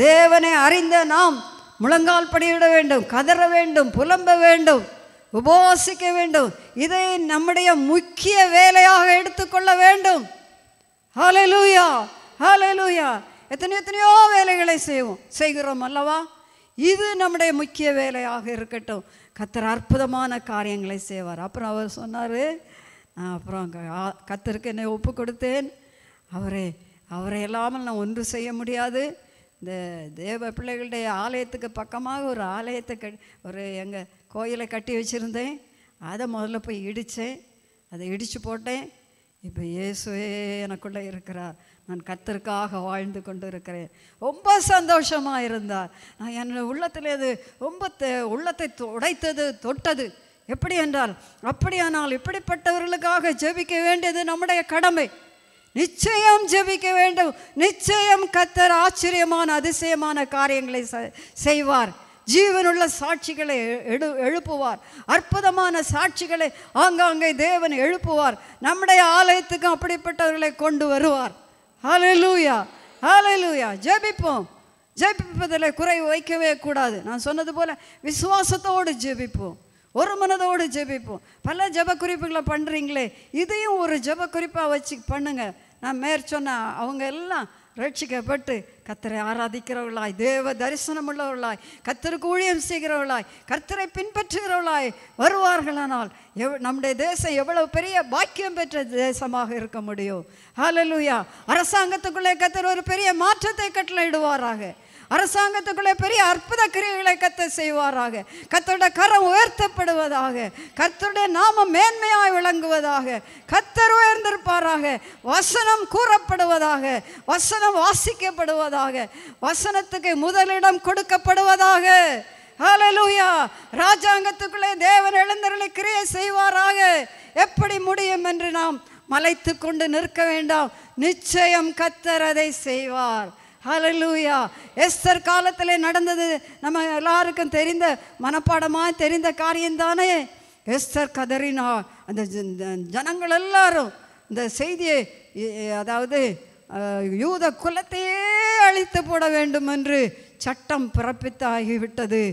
தேவனை அறிந்த நாம் முழங்கால் படியிட வேண்டும் கதற வேண்டும் புலம்ப வேண்டும் உபவாசிக்க வேண்டும் இதை நம்முடைய முக்கிய வேலையாக எடுத்துக்கொள்ள வேண்டும் ஹாலலூயா ஹாலலூயா எத்தனை எத்தனையோ வேலைகளை செய்வோம் செய்கிறோம் அல்லவா இது நம்முடைய முக்கிய வேலையாக இருக்கட்டும் கத்தர் அற்புதமான காரியங்களை செய்வார் அப்புறம் அவர் சொன்னார் அப்புறம் கத்தருக்கு என்னை ஒப்பு கொடுத்தேன் அவரே அவரை இல்லாமல் நான் ஒன்று செய்ய முடியாது இந்த தேவ பிள்ளைகளுடைய ஆலயத்துக்கு பக்கமாக ஒரு ஆலயத்தை க ஒரு எங்கள் கோயிலை கட்டி வச்சுருந்தேன் அதை முதல்ல போய் இடித்தேன் அதை இடித்து போட்டேன் இப்போ இயேசுவே எனக்குள்ளே இருக்கிறார் நான் கத்தருக்காக வாழ்ந்து கொண்டு இருக்கிறேன் ரொம்ப சந்தோஷமாக இருந்தார் நான் என்னோட உள்ளத்தில் அது ரொம்ப உள்ளத்தை உடைத்தது தொட்டது எப்படி என்றால் அப்படியானால் இப்படிப்பட்டவர்களுக்காக ஜெபிக்க வேண்டியது நம்முடைய கடமை நிச்சயம் ஜெபிக்க வேண்டும் நிச்சயம் கத்தர் ஆச்சரியமான அதிசயமான காரியங்களை செய்வார் ஜீவனுள்ள சாட்சிகளை எழு எழுப்புவார் அற்புதமான சாட்சிகளை ஆங்காங்கே தேவன் எழுப்புவார் நம்முடைய ஆலயத்துக்கும் அப்படிப்பட்டவர்களை கொண்டு வருவார் ஹலலூயா ஹலலூயா ஜெபிப்போம் ஜெபிப்பதில் குறை வைக்கவே கூடாது நான் சொன்னது போல் விசுவாசத்தோடு ஜெபிப்போம் ஒரு மனதோடு ஜெபிப்போம் பல ஜப குறிப்புகளை பண்ணுறீங்களே இதையும் ஒரு ஜப குறிப்பாக வச்சு பண்ணுங்கள் நான் மேற்சொன்ன அவங்க எல்லாம் ரட்சிக்கப்பட்டு கத்தரை ஆராதிக்கிறவர்களாய் தேவ தரிசனம் உள்ளவர்களாய் கத்தருக்கு ஊழியம் செய்கிறவர்களாய் கத்தரை பின்பற்றுகிறவர்களாய் வருவார்களானால் எவ் நம்முடைய தேசம் எவ்வளவு பெரிய பாக்கியம் பெற்ற தேசமாக இருக்க முடியும் ஹாலலூயா அரசாங்கத்துக்குள்ளே கத்தர் ஒரு பெரிய மாற்றத்தை கட்டளையிடுவாராக அரசாங்கத்துக்குள்ளே பெரிய அற்புத கிரியைகளை கத்த செய்வாராக கத்தோட கரம் உயர்த்தப்படுவதாக கத்தோட நாம மேன்மையாய் விளங்குவதாக கத்தர் உயர்ந்திருப்பாராக வசனம் கூறப்படுவதாக வசனம் வாசிக்கப்படுவதாக வசனத்துக்கு முதலிடம் கொடுக்கப்படுவதாக ஹலலூயா ராஜாங்கத்துக்குள்ளே தேவன் எழுந்தர்களை கிரியை செய்வாராக எப்படி முடியும் என்று நாம் மலைத்து கொண்டு நிற்க வேண்டாம் நிச்சயம் கத்தர் அதை செய்வார் ஹலலூயா எஸ்தர் காலத்தில் நடந்தது நம்ம எல்லாருக்கும் தெரிந்த மனப்பாடமாக தெரிந்த காரியம்தானே எஸ்தர் கதறினா அந்த ஜனங்கள் எல்லாரும் இந்த செய்தியை அதாவது யூத குலத்தையே அழித்து போட வேண்டும் என்று சட்டம் பிறப்பித்தாகிவிட்டது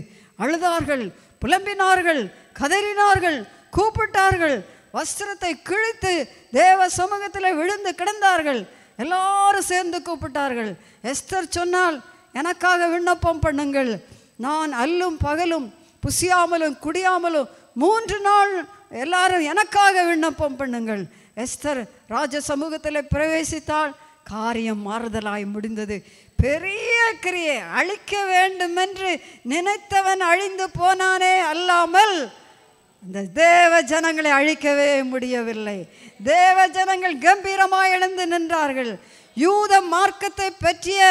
அழுதார்கள் புலம்பினார்கள் கதறினார்கள் கூப்பிட்டார்கள் வஸ்திரத்தை கிழித்து தேவ சமூகத்தில் விழுந்து கிடந்தார்கள் எல்லாரும் சேர்ந்து கூப்பிட்டார்கள் எஸ்தர் சொன்னால் எனக்காக விண்ணப்பம் பண்ணுங்கள் நான் அல்லும் பகலும் புசியாமலும் குடியாமலும் மூன்று நாள் எல்லாரும் எனக்காக விண்ணப்பம் பண்ணுங்கள் எஸ்தர் ராஜ சமூகத்தில் பிரவேசித்தால் காரியம் மாறுதலாய் முடிந்தது பெரிய கிரியை அழிக்க வேண்டுமென்று நினைத்தவன் அழிந்து போனானே அல்லாமல் அந்த தேவ ஜனங்களை அழிக்கவே முடியவில்லை தேவ ஜனங்கள் கம்பீரமாக எழுந்து நின்றார்கள் யூத மார்க்கத்தை பற்றிய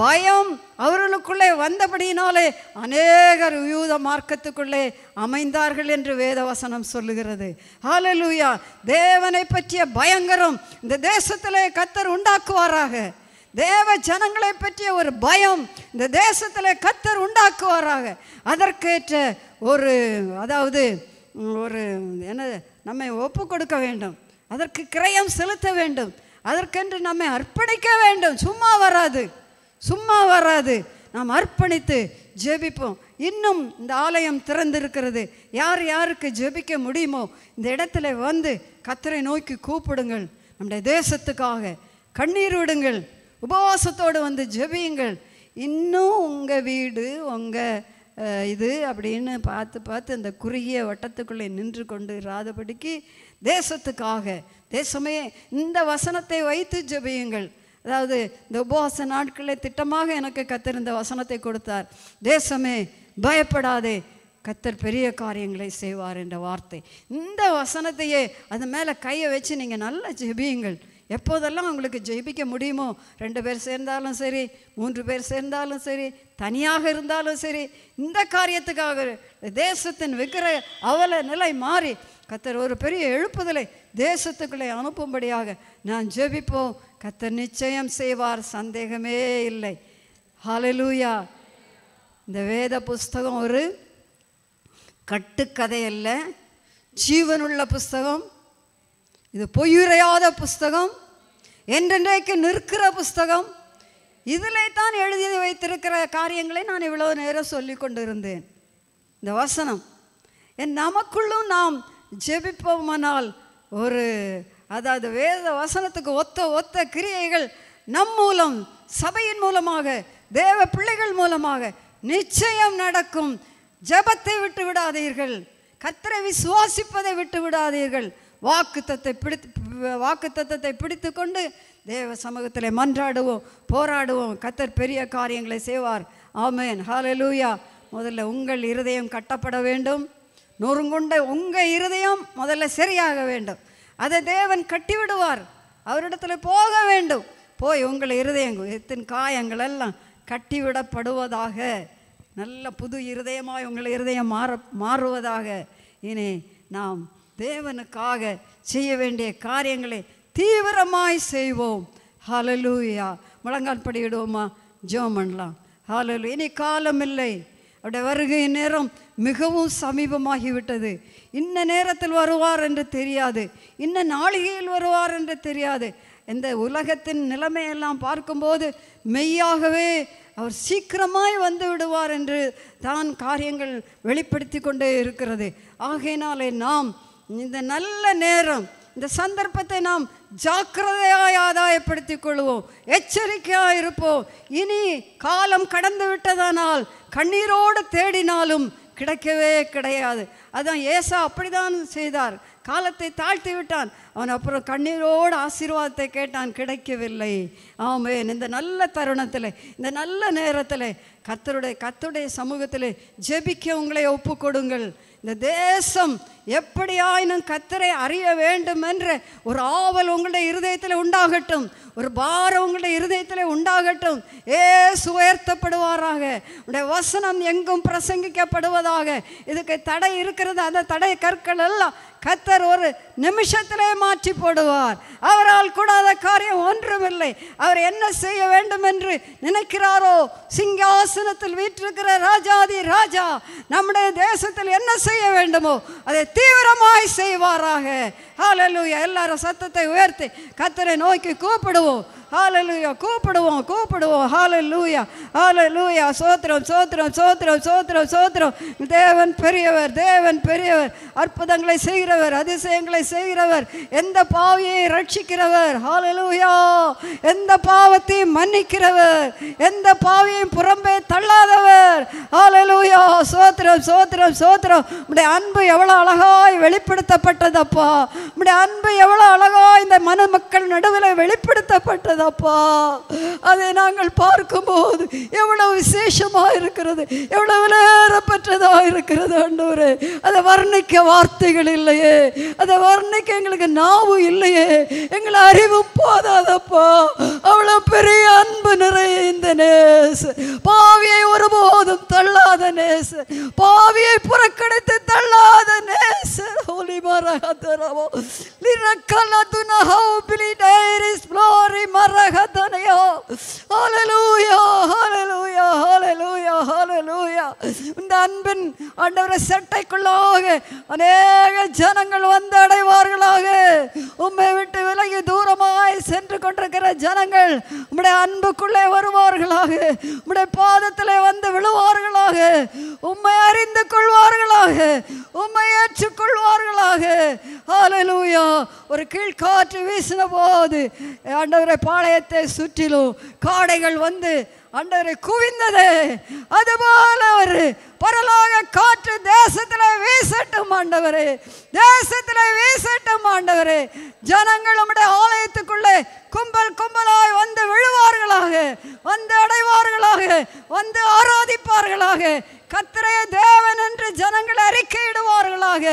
பயம் அவர்களுக்குள்ளே வந்தபடியினாலே அநேகர் யூத மார்க்கத்துக்குள்ளே அமைந்தார்கள் என்று வேதவசனம் சொல்லுகிறது ஹாலலூயா தேவனை பற்றிய பயங்கரம் இந்த தேசத்திலே கத்தர் உண்டாக்குவாராக தேவ ஜனங்களை பற்றிய ஒரு பயம் இந்த தேசத்திலே கத்தர் உண்டாக்குவாராக அதற்கேற்ற ஒரு அதாவது ஒரு என்ன நம்மை ஒப்பு கொடுக்க வேண்டும் அதற்கு கிரயம் செலுத்த வேண்டும் அதற்கென்று நம்மை அர்ப்பணிக்க வேண்டும் சும்மா வராது சும்மா வராது நாம் அர்ப்பணித்து ஜெபிப்போம் இன்னும் இந்த ஆலயம் திறந்திருக்கிறது யார் யாருக்கு ஜெபிக்க முடியுமோ இந்த இடத்துல வந்து கத்தரை நோக்கி கூப்பிடுங்கள் நம்முடைய தேசத்துக்காக கண்ணீர் விடுங்கள் உபவாசத்தோடு வந்து ஜெபியுங்கள் இன்னும் உங்கள் வீடு உங்கள் இது அப்படின்னு பார்த்து பார்த்து அந்த குறுகிய வட்டத்துக்குள்ளே நின்று கொண்டு இராதபடிக்கு தேசத்துக்காக தேசமே இந்த வசனத்தை வைத்து ஜபியுங்கள் அதாவது இந்த உபவாச நாட்களில் திட்டமாக எனக்கு கத்தர் இந்த வசனத்தை கொடுத்தார் தேசமே பயப்படாதே கத்தர் பெரிய காரியங்களை செய்வார் என்ற வார்த்தை இந்த வசனத்தையே அது மேலே கையை வச்சு நீங்கள் நல்லா ஜெபியுங்கள் எப்போதெல்லாம் உங்களுக்கு ஜெயிப்பிக்க முடியுமோ ரெண்டு பேர் சேர்ந்தாலும் சரி மூன்று பேர் சேர்ந்தாலும் சரி தனியாக இருந்தாலும் சரி இந்த காரியத்துக்காக தேசத்தின் விக்கிர அவல நிலை மாறி கத்தர் ஒரு பெரிய எழுப்புதலை தேசத்துக்குள்ளே அனுப்பும்படியாக நான் ஜெபிப்போம் கத்தர் நிச்சயம் செய்வார் சந்தேகமே இல்லை ஹலலூயா இந்த வேத புஸ்தகம் ஒரு கட்டுக்கதை அல்ல ஜீவனுள்ள புஸ்தகம் இது பொய்யுறையாத புஸ்தகம் என்றென்றைக்கு நிற்கிற புஸ்தகம் இதிலே தான் எழுதி வைத்திருக்கிற காரியங்களை நான் இவ்வளவு நேரம் சொல்லி கொண்டிருந்தேன் இந்த வசனம் என் நமக்குள்ளும் நாம் ஜெபிப்போமானால் ஒரு அதாவது வேத வசனத்துக்கு ஒத்த ஒத்த கிரியைகள் நம் மூலம் சபையின் மூலமாக தேவ பிள்ளைகள் மூலமாக நிச்சயம் நடக்கும் ஜபத்தை விட்டு விடாதீர்கள் கத்திரை விசுவாசிப்பதை விட்டு விடாதீர்கள் வாக்குத்தத்தை பிடித்து வாக்கு தத்தத்தை பிடித்து கொண்டு தேவ சமூகத்தில் மன்றாடுவோம் போராடுவோம் கத்தர் பெரிய காரியங்களை செய்வார் ஆமேன் ஹாலலூயா முதல்ல உங்கள் இருதயம் கட்டப்பட வேண்டும் நொறுங்குண்ட உங்கள் இருதயம் முதல்ல சரியாக வேண்டும் அதை தேவன் கட்டிவிடுவார் அவரிடத்துல போக வேண்டும் போய் உங்கள் இருதயத்தின் காயங்கள் எல்லாம் கட்டிவிடப்படுவதாக நல்ல புது இருதயமாய் உங்கள் இருதயம் மாற மாறுவதாக இனி நாம் தேவனுக்காக செய்ய வேண்டிய காரியங்களை தீவிரமாய் செய்வோம் ஹலலூயா முழங்கால் படிவிடுவோமா ஜோம் பண்ணலாம் ஹலலு இனி காலம் இல்லை அப்படி வருகை நேரம் மிகவும் சமீபமாகிவிட்டது இன்ன நேரத்தில் வருவார் என்று தெரியாது இன்ன நாளிகையில் வருவார் என்று தெரியாது இந்த உலகத்தின் நிலைமையெல்லாம் பார்க்கும்போது மெய்யாகவே அவர் சீக்கிரமாய் வந்து விடுவார் என்று தான் காரியங்கள் வெளிப்படுத்தி கொண்டே இருக்கிறது ஆகையினாலே நாம் இந்த நல்ல நேரம் இந்த சந்தர்ப்பத்தை நாம் ஜாக்கிரதையாய் ஆதாயப்படுத்திக் கொள்வோம் எச்சரிக்கையாக இருப்போம் இனி காலம் கடந்து விட்டதானால் கண்ணீரோடு தேடினாலும் கிடைக்கவே கிடையாது அதான் ஏசா அப்படிதான் செய்தார் காலத்தை தாழ்த்தி விட்டான் அவன் அப்புறம் கண்ணீரோடு ஆசீர்வாதத்தை கேட்டான் கிடைக்கவில்லை ஆமேன் இந்த நல்ல தருணத்தில் இந்த நல்ல நேரத்தில் கத்தருடைய கத்துடைய சமூகத்தில் ஜெபிக்க உங்களை ஒப்புக்கொடுங்கள் இந்த தேசம் எப்படியாயினும் கத்தரை அறிய வேண்டும் என்ற ஒரு ஆவல் உங்களுடைய இருதயத்தில் உண்டாகட்டும் ஒரு பாரம் உங்களுடைய இருதயத்தில் உண்டாகட்டும் ஏ சுயர்த்தப்படுவாராக உடைய வசனம் எங்கும் பிரசங்கிக்கப்படுவதாக இதுக்கு தடை இருக்கிறது அந்த தடை கற்கள் எல்லாம் கத்தர் ஒரு நிமிஷத்திலே மாற்றி போடுவார் அவரால் கூடாத காரியம் ஒன்றுமில்லை அவர் என்ன செய்ய வேண்டும் என்று நினைக்கிறாரோ சிங்காசனத்தில் வீற்றிருக்கிற ராஜாதி ராஜா நம்முடைய தேசத்தில் என்ன செய்ய வேண்டுமோ அதை தீவிரமாய் செய்வாராக ஹாலலூயா எல்லாரும் சத்தத்தை உயர்த்தி கத்தரை நோக்கி கூப்பிடுவோம் ஹாலலூயா கூப்பிடுவோம் கூப்பிடுவோம் ஹாலலூயா ஹாலலூயா சோத்திரம் சோத்திரம் சோத்திரம் சோத்திரம் சோத்திரம் தேவன் பெரியவர் தேவன் பெரியவர் அற்புதங்களை செய்கிறவர் அதிசயங்களை செய்கிறவர் எந்த பாவியை ரட்சிக்கிறவர் ஹாலலூயா எந்த பாவத்தையும் மன்னிக்கிறவர் எந்த பாவியையும் புறம்பே தள்ளாதவர் ஹாலலூயா சோத்திரம் சோத்திரம் சோத்திரம் உடைய அன்பு எவ்வளோ அழகாய் வெளிப்படுத்தப்பட்டதப்பா உடைய அன்பு எவ்வளோ அழகாய் இந்த மனு மக்கள் நடுவில் வெளிப்படுத்தப்பட்டது இருக்கிறதப்பா அதை நாங்கள் பார்க்கும்போது எவ்வளோ விசேஷமாக இருக்கிறது எவ்வளோ விலையேறப்பெற்றதாக இருக்கிறது ஆண்டவரே அதை வர்ணிக்க வார்த்தைகள் இல்லையே அதை வர்ணிக்க எங்களுக்கு நாவும் இல்லையே எங்களை அறிவும் போதாதப்பா அவ்வளோ பெரிய அன்பு நிறைந்த நேசு பாவியை ஒருபோதும் தள்ளாத நேசு பாவியை புறக்கணித்து தள்ளாத நேசு ஹோலி மரகதரவோ லிரக்கலதுனஹோ பிலி டைரிஸ் ப்ளோரி மர ரகதனையோ ஹalleluya ஹalleluya அன்பின் ஆண்டவரே சட்டைக்குள்ளாக अनेक ஜனங்கள் வந்து அடைவார்களாக உண்மை விட்டு விலகி தூரமாய் சென்று கொண்டிருக்கிற ஜனங்கள் உம்முடைய அன்புக்குள்ளே வருவார்களாக உம்முடைய பாதத்திலே வந்து விழுவார்களாக உண்மை அறிந்து கொள்வார்களாக உம்மை ஏற்றுக்கொள்வார்களாக ஹalleluya ஒரு கீழ்காற்று வீசின போது ஆண்டவரை ஆலயத்தை சுற்றிலும் காடைகள் வந்து அண்டவரை குவிந்தது அதுபோல ஒரு பரலோக காற்று தேசத்தில் வீசட்டும் ஆண்டவர் தேசத்தில் வீசட்டும் ஆண்டவர் ஜனங்கள் நம்முடைய ஆலயத்துக்குள்ளே கும்பல் கும்பலாய் வந்து விழுவார்களாக வந்து அடைவார்களாக வந்து ஆராதிப்பார்களாக கத்திரைய தேவன் என்று ஜனங்கள் அறிக்கையிடுவார்களாக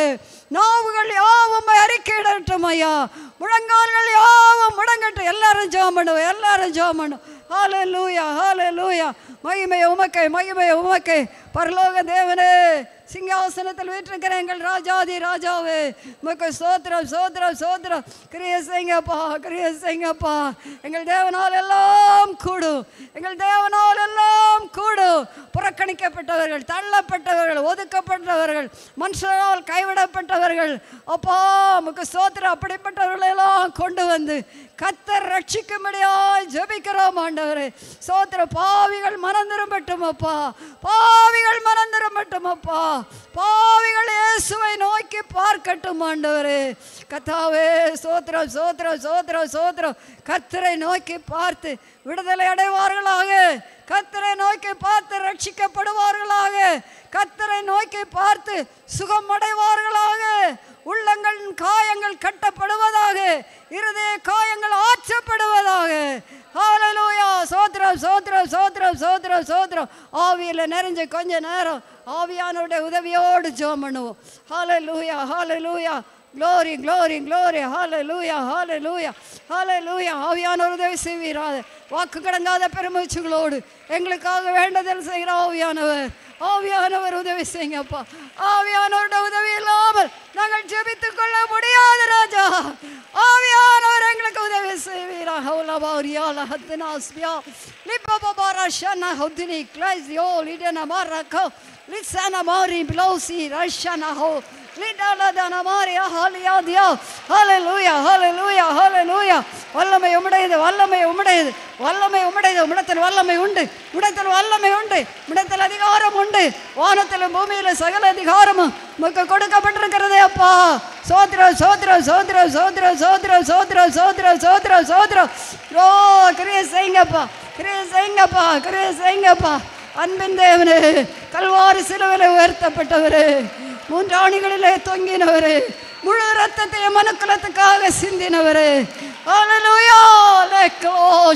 நாவுகள் யாவும் அறிக்கையிடட்டும் ஐயா முழங்கார்கள் யாவும் முடங்கட்டும் எல்லாரும் ஜோம் பண்ணுவோம் எல்லாரும் ஜோம் பண்ணுவோம் ஹாலூயா ஹாலூயா மகிமைய உமக்கை மகிமைய உமக்கை பரலோக தேவனே சிங்காசனத்தில் வீட்டிருக்கிற எங்கள் ராஜாதி ராஜாவே உமக்கு சோத்திரம் சோத்திரம் சோத்திரம் கிரிய செய்ங்கப்பா கிரிய செய்ங்கப்பா எங்கள் தேவனால் எல்லாம் கூடும் எங்கள் தேவனால் எல்லாம் கூடும் புறக்கணிக்கப்பட்டவர்கள் தள்ளப்பட்டவர்கள் ஒதுக்கப்பட்டவர்கள் மனுஷனால் கைவிடப்பட்டவர்கள் அப்பா உமக்கு சோத்திரம் அப்படிப்பட்டவர்களெல்லாம் கொண்டு வந்து கத்தர் ரட்சிக்கும்படியாய் ஜபிக்கிறோம் ஆண்டு ஆண்டவரே சோத்திர பாவிகள் மறந்துரும் அப்பா பாவிகள் மறந்துரும் அப்பா பாவிகள் இயேசுவை நோக்கி பார்க்கட்டும் ஆண்டவரே கத்தாவே சோத்திரம் சோத்திரம் சோத்திரம் சோத்திரம் கர்த்தரை நோக்கி பார்த்து விடுதலை அடைவார்களாக கத்தரை நோக்கி பார்த்து ரட்சிக்கப்படுவார்களாக கத்தரை நோக்கி பார்த்து சுகம் அடைவார்களாக உள்ளங்களின் காயங்கள் கட்டப்படுவதாக இருதய காயங்கள் ஆற்றப்படுவதாக ஹாலலூயா சோத்ரம் சோத்ரம் சோத்ரம் சோத்ரம் சோத்ரம் ஆவியில் நிறைஞ்ச கொஞ்ச நேரம் ஆவியானோட உதவியோடு ஜோம் பண்ணுவோம் hallelujah hallelujah glory glory glory hallelujah ஹால லூயா ஹால லூயா ஆவியானவர் உதவி செய்வீராத வாக்கு கடங்காத பெருமூச்சுகளோடு எங்களுக்காக வேண்டதல் செய்கிற ஆவியானவர் ஆவியானவர் உதவி செய்யுங்கப்பா ஆவியானவரோட உதவி இல்லாமல் நாங்கள் ஜெபித்துக் கொள்ள முடியாது ராஜா ஆவியானவர் எங்களுக்கு உதவி செய்வீராக உலபாரியா லஹத்தினாஸ்பியா லிப்பபாரஷனா ஹவுதினி க்ளைஸ் யோ லிடன மாரக்கோ லிசன மாரி பிளௌசி ரஷனா ஹோ ஹலலூயா ஹலலூயா ஹலலூயா வல்லமை உம்முடையது வல்லமை உம்முடையது வல்லமை உம்முடையது உம்மிடத்தில் வல்லமை உண்டு உம்மிடத்தில் வல்லமை உண்டு உம்மிடத்தில் அதிகாரம் உண்டு வானத்திலும் பூமியில சகல அதிகாரமும் உமக்கு கொடுக்கப்பட்டிருக்கிறது அப்பா சோத்ரம் சோத்ரம் சோத்ரம் சோத்ரம் சோத்ரம் சோத்ரம் சோத்ரம் சோத்ரம் சோத்ரம் ரோ கிரியை செய்யுங்கப்பா கிரியை செய்யுங்கப்பா கிரியை செய்யுங்கப்பா அன்பின் தேவனே கல்வாறு சிலுவில உயர்த்தப்பட்டவரே மூன்றாணிகளிலே தொங்கினவர் முழு ரத்தத்தை மனுக்குலத்துக்காக சிந்தினவர் தூரமா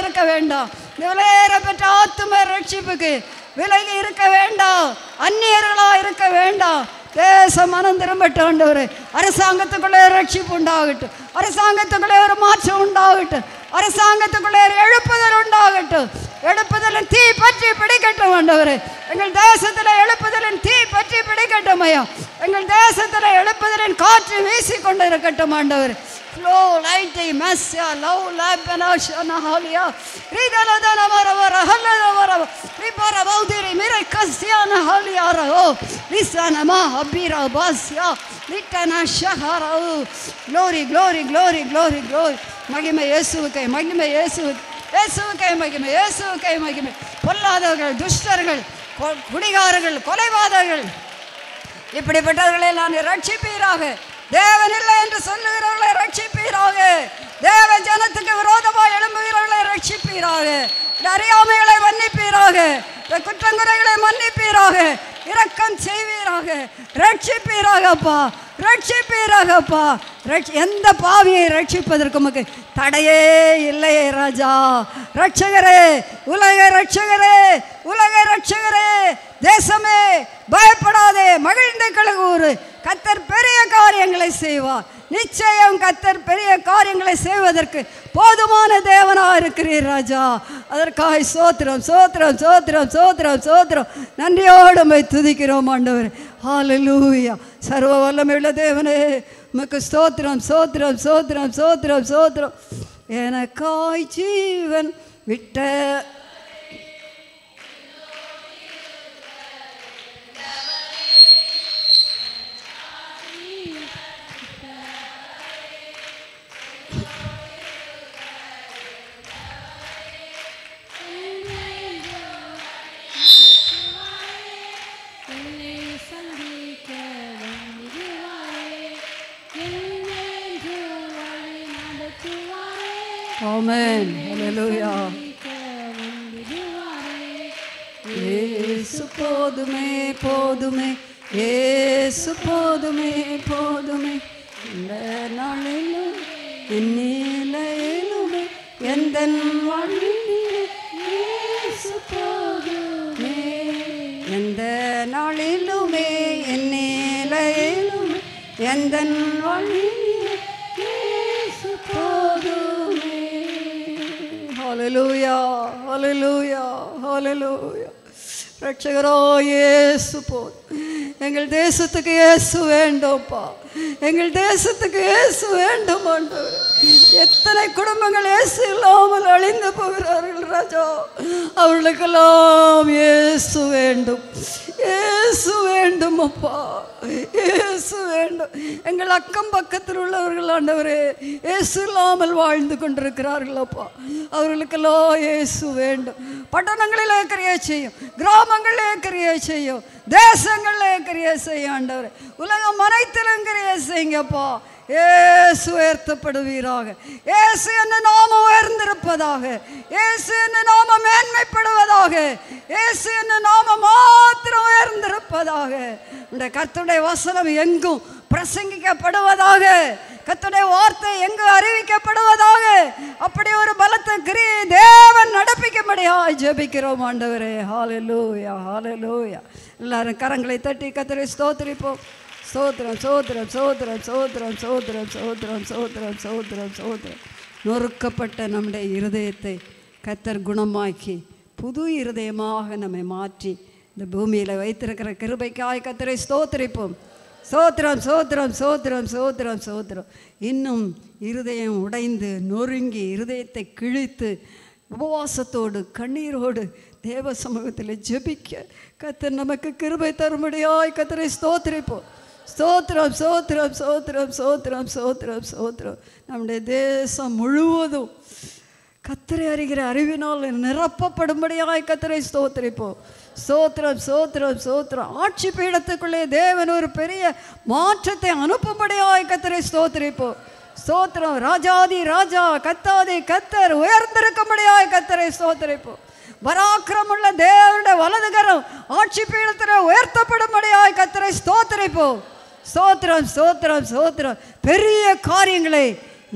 இருக்க வேண்டாம் பெற்ற ஆத்தும ரட்சிப்புக்கு விலகி இருக்க வேண்டாம் அந்நியர்களாக இருக்க வேண்டாம் தேச மனம் திரும்பட்டு ஆண்டவர் அரசாங்கத்துக்குள்ளே ரட்சிப்பு உண்டாகட்டும் அரசாங்கத்துக்குள்ளே ஒரு மாற்றம் உண்டாகட்டும் அரசாங்கத்துக்குள்ளே ஒரு எழுப்புதல் உண்டாகட்டும் எழுப்புதலின் தீ பற்றி பிடிக்கட்டும் ஆண்டவர் எங்கள் தேசத்தில் எழுப்புதலின் தீ பற்றி பிடிக்கட்டும் ஐயா எங்கள் தேசத்தில் எழுப்புதலின் காற்று வீசிக்கொண்டு இருக்கட்டும் ஆண்டவர் Glory, glory, glory, glory, glory. மகிமை இயேசுவுக்கை மகிமை இயேசுவு இயேசுவுக்கை மகிமை இயேசுவுக்கை மகிமை பொல்லாதவர்கள் துஷ்டர்கள் குடிகாரர்கள் கொலைவாதர்கள் இப்படிப்பட்டவர்களை நான் ரட்சிப்பீராக தேவன் இல்லை என்று சொல்லுகிறவர்களை ரட்சிப்பீராக தேவ ஜனத்துக்கு விரோதமாக எழும்புகிறவர்களை ரட்சிப்பீராக அறியாமைகளை மன்னிப்பீராக குற்றங்குறைகளை மன்னிப்பீராக இரக்கம் செய்வீராக ரட்சிப்பீராகப்பா ரட்சிப்பீராகப்பா எந்த பாவியை ரட்சிப்பதற்கு உமக்கு தடையே இல்லையே ராஜா ரட்சகரே உலக ரட்சகரே உலக ரட்சகரே தேசமே பயப்படாதே மகிழ்ந்து கழுகூறு கத்தர் பெரிய காரியங்களை செய்வார் நிச்சயம் கத்தர் பெரிய காரியங்களை செய்வதற்கு போதுமான தேவனாக இருக்கிறீர் ராஜா அதற்காக சோத்திரம் சோத்திரம் சோத்திரம் சோத்திரம் சோத்திரம் நன்றியோடு போய் துதிக்கிறோம் ஆண்டவர் ஹாலலூயா சர்வ வல்லமையுள்ள தேவனே உமக்கு ஸ்தோத்திரம் சோத்திரம் சோத்திரம் சோத்திரம் சோத்திரம் எனக்காய் ஜீவன் விட்ட ആമേൻ ഹല്ലേലൂയ യേശു പോതുമേ പോതുമേ യേശു പോതുമേ പോതുമേ എൻ്റെ നാളിലും എന്നിലയിലുമേ എൻ്റെ വഴിയിലെ യേശു പോതുമേ എൻ്റെ നാളിലുമേ എന്നിലയിലുമേ എൻ്റെ വഴിയിലെ ഹല്ലേലൂയ ഹല്ലേലൂയ ഹല്ലേലൂയ രക്ഷകരോ യേശു പോ எங்கள் தேசத்துக்கு இயேசு வேண்டும்ப்பா எங்கள் தேசத்துக்கு இயேசு வேண்டும் ஆண்டவர் எத்தனை குடும்பங்கள் இயேசு இல்லாமல் அழிந்து போகிறார்கள் ராஜா அவர்களுக்கெல்லாம் இயேசு வேண்டும் இயேசு வேண்டும் அப்பா இயேசு வேண்டும் எங்கள் அக்கம் பக்கத்தில் உள்ளவர்கள் ஆண்டவரே இயேசு இல்லாமல் வாழ்ந்து கொண்டிருக்கிறார்கள் அப்பா அவர்களுக்கெல்லாம் இயேசு வேண்டும் பட்டணங்களிலே கிரியை செய்யும் கிராமங்களிலே கிரியை செய்யும் தேசங்களில் கிரிய செய்ய ஆண்டவர் உலகம் அனைத்திலும் கிரியை செய்யுங்கப்போ ஏசு உயர்த்தப்படுவீராக ஏசு என்ன நாம உயர்ந்திருப்பதாக ஏசு என்ன நாம மேன்மைப்படுவதாக ஏசு என்ன நாம மாத்திரம் உயர்ந்திருப்பதாக இந்த கத்துடைய வசனம் எங்கும் பிரசங்கிக்கப்படுவதாக கத்துடைய வார்த்தை எங்கு அறிவிக்கப்படுவதாக அப்படி ஒரு பலத்த கிரி தேவன் நடப்பிக்கும்படியா ஜபிக்கிறோம் ஆண்டவரே ஹாலலூயா லோயா எல்லாரும் கரங்களை தட்டி கத்திரை ஸ்தோத்திரிப்போம் சோத்ரம் சோத்ரம் சோத்ரம் சோத்ரம் சோத்ரம் சோத்ரம் சோத்ரம் சோத்ரம் சோத்ரம் நொறுக்கப்பட்ட நம்முடைய இருதயத்தை கத்தர் குணமாக்கி புது இருதயமாக நம்மை மாற்றி இந்த பூமியில் வைத்திருக்கிற கிருபைக்காய் கத்தரை ஸ்தோத்திரிப்போம் சோத்திரம் சோத்திரம் சோத்திரம் சோத்திரம் சோத்திரம் இன்னும் இருதயம் உடைந்து நொறுங்கி இருதயத்தை கிழித்து உபவாசத்தோடு கண்ணீரோடு தேவ சமூகத்தில் ஜெபிக்க கத்தர் நமக்கு கிருபை தரும்படியாய் கத்தரை ஸ்தோத்திரிப்போம் ஸ்தோத்திரம் சோத்திரம் சோத்திரம் சோத்திரம் சோத்திரம் சோத்திரம் நம்முடைய தேசம் முழுவதும் கத்தரை அறிகிற அறிவினால் நிரப்பப்படும்படியாய் கத்தரை ஸ்தோத்திரிப்போம் சோத்ரம் சோத்ரம் சோத்ரம் ஆட்சி பீடத்துக்குள்ளே தேவன் ஒரு பெரிய மாற்றத்தை அனுப்பும்படியாய் கத்தரை ஸ்தோத்திரிப்போம் சோத்ரம் ராஜாதி ராஜா கத்தாதி கத்தர் உயர்ந்திருக்கும்படியாய் கத்தரை ஸ்தோத்திரிப்போம் பராக்கிரமுள்ள தேவனுடைய வலதுகரம் ஆட்சி பீடத்தில் உயர்த்தப்படும்படியாய் கத்தரை ஸ்தோத்திரிப்போம் சோத்ரம் சோத்ரம் சோத்ரம் பெரிய காரியங்களை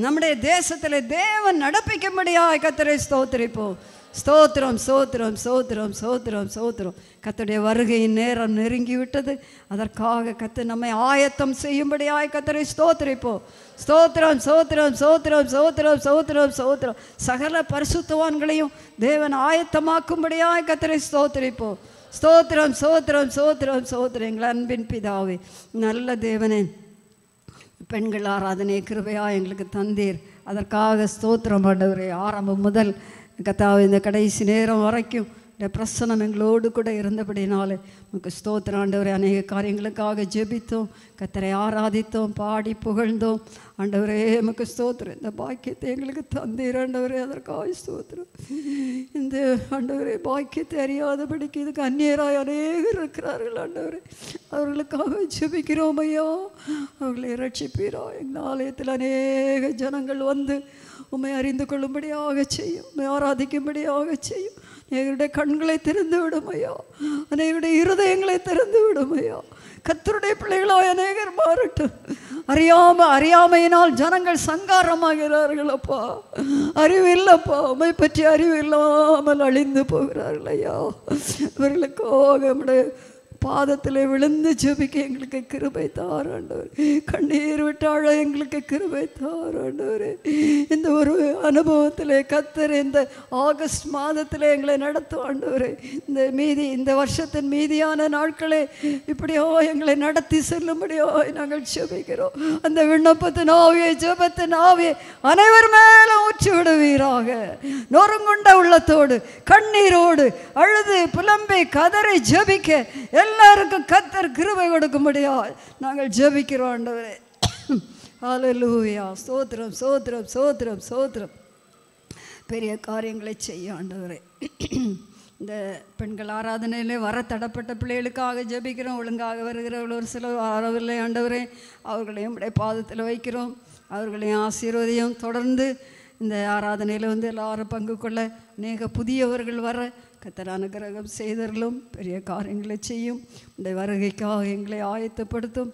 நம்முடைய தேசத்தில் தேவன் நடப்பிக்கும்படியாய் கத்தரை ஸ்தோத்திரிப்போம் ஸ்தோத்திரம் ஸ்தோத்திரம் ஸ்தோத்திரம் ஸ்தோத்திரம் ஸ்தோத்திரம் கத்தருடைய வருகையின் நேரம் நெருங்கி விட்டது அதற்காக கத்து நம்மை ஆயத்தம் செய்யும்படியாய் கத்தரை ஸ்தோத்திரிப்போம் ஸ்தோத்திரம் சோத்திரம் ஸ்தோத்திரம் சோத்திரம் ஸ்தோத்திரம் ஸ்தோத்திரம் சகல பரிசுத்தவான்களையும் தேவன் ஆயத்தமாக்கும்படியாய் கத்தரை ஸ்தோத்திரிப்போம் ஸ்தோத்திரம் சோத்திரம் சோத்திரம் ஸ்தோத்திரம் எங்கள் அன்பின் பிதாவே நல்ல தேவனே பெண்கள் ஆராதனை கிருபையா எங்களுக்கு தந்தீர் அதற்காக ஸ்தோத்திரம் ஆண்டவரே ஆரம்பம் முதல் கத்தாவை இந்த கடைசி நேரம் வரைக்கும் இந்த பிரசனம் எங்களோடு கூட இருந்தபடினாலே உனக்கு ஸ்தோத்திர ஆண்டவரை அநேக காரியங்களுக்காக ஜெபித்தோம் கத்தரை ஆராதித்தோம் பாடி புகழ்ந்தோம் ஆண்டவரே நமக்கு ஸ்தோத்திரம் இந்த பாக்கியத்தை எங்களுக்கு தந்தீர் ஆண்டவரே அதற்காக ஸ்தோத்திரம் இந்த ஆண்டவரே பாக்கியத்தை அறியாதபடிக்கு இதுக்கு அந்நியராய் அநேகர் இருக்கிறார்கள் ஆண்டவரே அவர்களுக்காக ஜெபிக்கிறோம் ஐயோ அவர்களை ரட்சிப்பீரோ எங்கள் ஆலயத்தில் அநேக ஜனங்கள் வந்து உம்மை அறிந்து கொள்ளும்படியாக செய்யும் உம்மை ஆராதிக்கும்படியாக செய்யும் எங்களுடைய கண்களை திறந்து விடுமையோ அநேகருடைய இருதயங்களை திறந்து விடுமையோ கத்தருடைய பிள்ளைகளோ அநேகர் மாறட்டும் அறியாம அறியாமையினால் ஜனங்கள் சங்காரமாகிறார்கள் அப்பா அறிவு இல்லைப்பா உமை பற்றி அறிவு இல்லாமல் அழிந்து போகிறார்கள் ஐயா இவர்களுக்கோ நம்முடைய பாதத்தில் விழுந்து ஜெபிக்க எங்களுக்கு கிருபை தாராண்டவர் கண்ணீர் விட்டாழ எங்களுக்கு கிருபை தாராண்டவர் இந்த ஒரு அனுபவத்தில் கத்தர் இந்த ஆகஸ்ட் மாதத்தில் எங்களை நடத்துவாண்டவர் இந்த மீதி இந்த வருஷத்தின் மீதியான நாட்களே இப்படியோ எங்களை நடத்தி செல்லும்படியோ நாங்கள் ஜெபிக்கிறோம் அந்த விண்ணப்பத்தின் ஆவியை ஜெபத்தின் ஆவியை அனைவர் மேலும் ஊற்றி விடுவீராக நொறுங்குண்ட உள்ளத்தோடு கண்ணீரோடு அழுது புலம்பி கதரை ஜெபிக்க எல்லாம் எல்லாருக்கும் கத்தர் கிருவை கொடுக்கும்படியா நாங்கள் ஜெபிக்கிறோம் ஆண்டவரே ஹalleluya சோத்ரம் சோத்ரம் சோத்ரம் சோத்ரம் பெரிய காரியங்களை செய்ய ஆண்டவரே இந்த பெண்கள் ஆராதனையிலே வர தடப்பட்ட பிள்ளைகளுக்காக ஜபிக்கிறோம் ஒழுங்காக வருகிறவர்கள் ஒரு சில வரவில்லை ஆண்டவரே அவர்களையும் உடைய பாதத்தில் வைக்கிறோம் அவர்களையும் ஆசீர்வதியும் தொடர்ந்து இந்த ஆராதனையில் வந்து எல்லாரும் பங்கு கொள்ள அநேக புதியவர்கள் வர கத்தர் அனுகிரகம் செய்தர்களும் பெரிய காரியங்களை செய்யும் இந்த வருகைக்காக எங்களை ஆயத்தப்படுத்தும்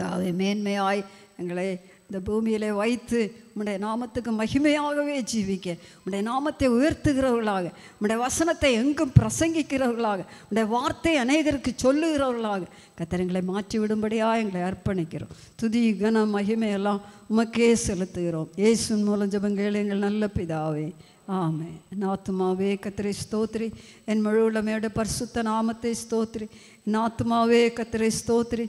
தாவை மேன்மையாய் எங்களை இந்த பூமியிலே வைத்து உடைய நாமத்துக்கு மகிமையாகவே ஜீவிக்க உடைய நாமத்தை உயர்த்துகிறவர்களாக உடைய வசனத்தை எங்கும் பிரசங்கிக்கிறவர்களாக உடைய வார்த்தை அநேகருக்கு சொல்லுகிறவர்களாக கத்திரங்களை மாற்றிவிடும்படியாக எங்களை அர்ப்பணிக்கிறோம் துதி கன மகிமையெல்லாம் உமக்கே செலுத்துகிறோம் ஏசுன் மூலம் ஜபங்கள் எங்கள் நல்ல பிதாவே ஆமே நாத்துமாவே கத்திரை ஸ்தோத்ரி என் முழுவலமையோட பரிசுத்த நாமத்தை ஸ்தோத்ரி நாத்துமாவே கத்திரை ஸ்தோத்ரி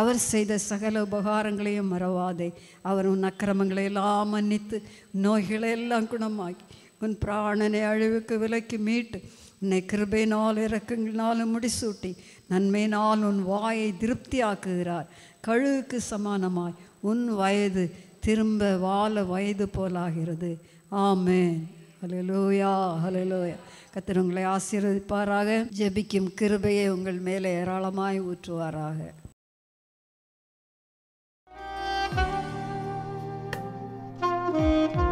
அவர் செய்த சகல உபகாரங்களையும் மறவாதே அவர் உன் அக்கிரமங்களை எல்லாம் மன்னித்து நோய்களை எல்லாம் குணமாக்கி உன் பிராணனை அழிவுக்கு விலக்கி மீட்டு உன்னை கிருபை நாள் இறக்குங்கினாலும் முடிசூட்டி நன்மை நாள் உன் வாயை திருப்தியாக்குகிறார் கழுவுக்கு சமானமாய் உன் வயது திரும்ப வாழ வயது போலாகிறது ஆமேன் ஹலலூயா ஹலலூயா கத்தர் உங்களை ஆசீர்வதிப்பாராக ஜெபிக்கும் கிருபையை உங்கள் மேலே ஏராளமாய் ஊற்றுவாராக thank you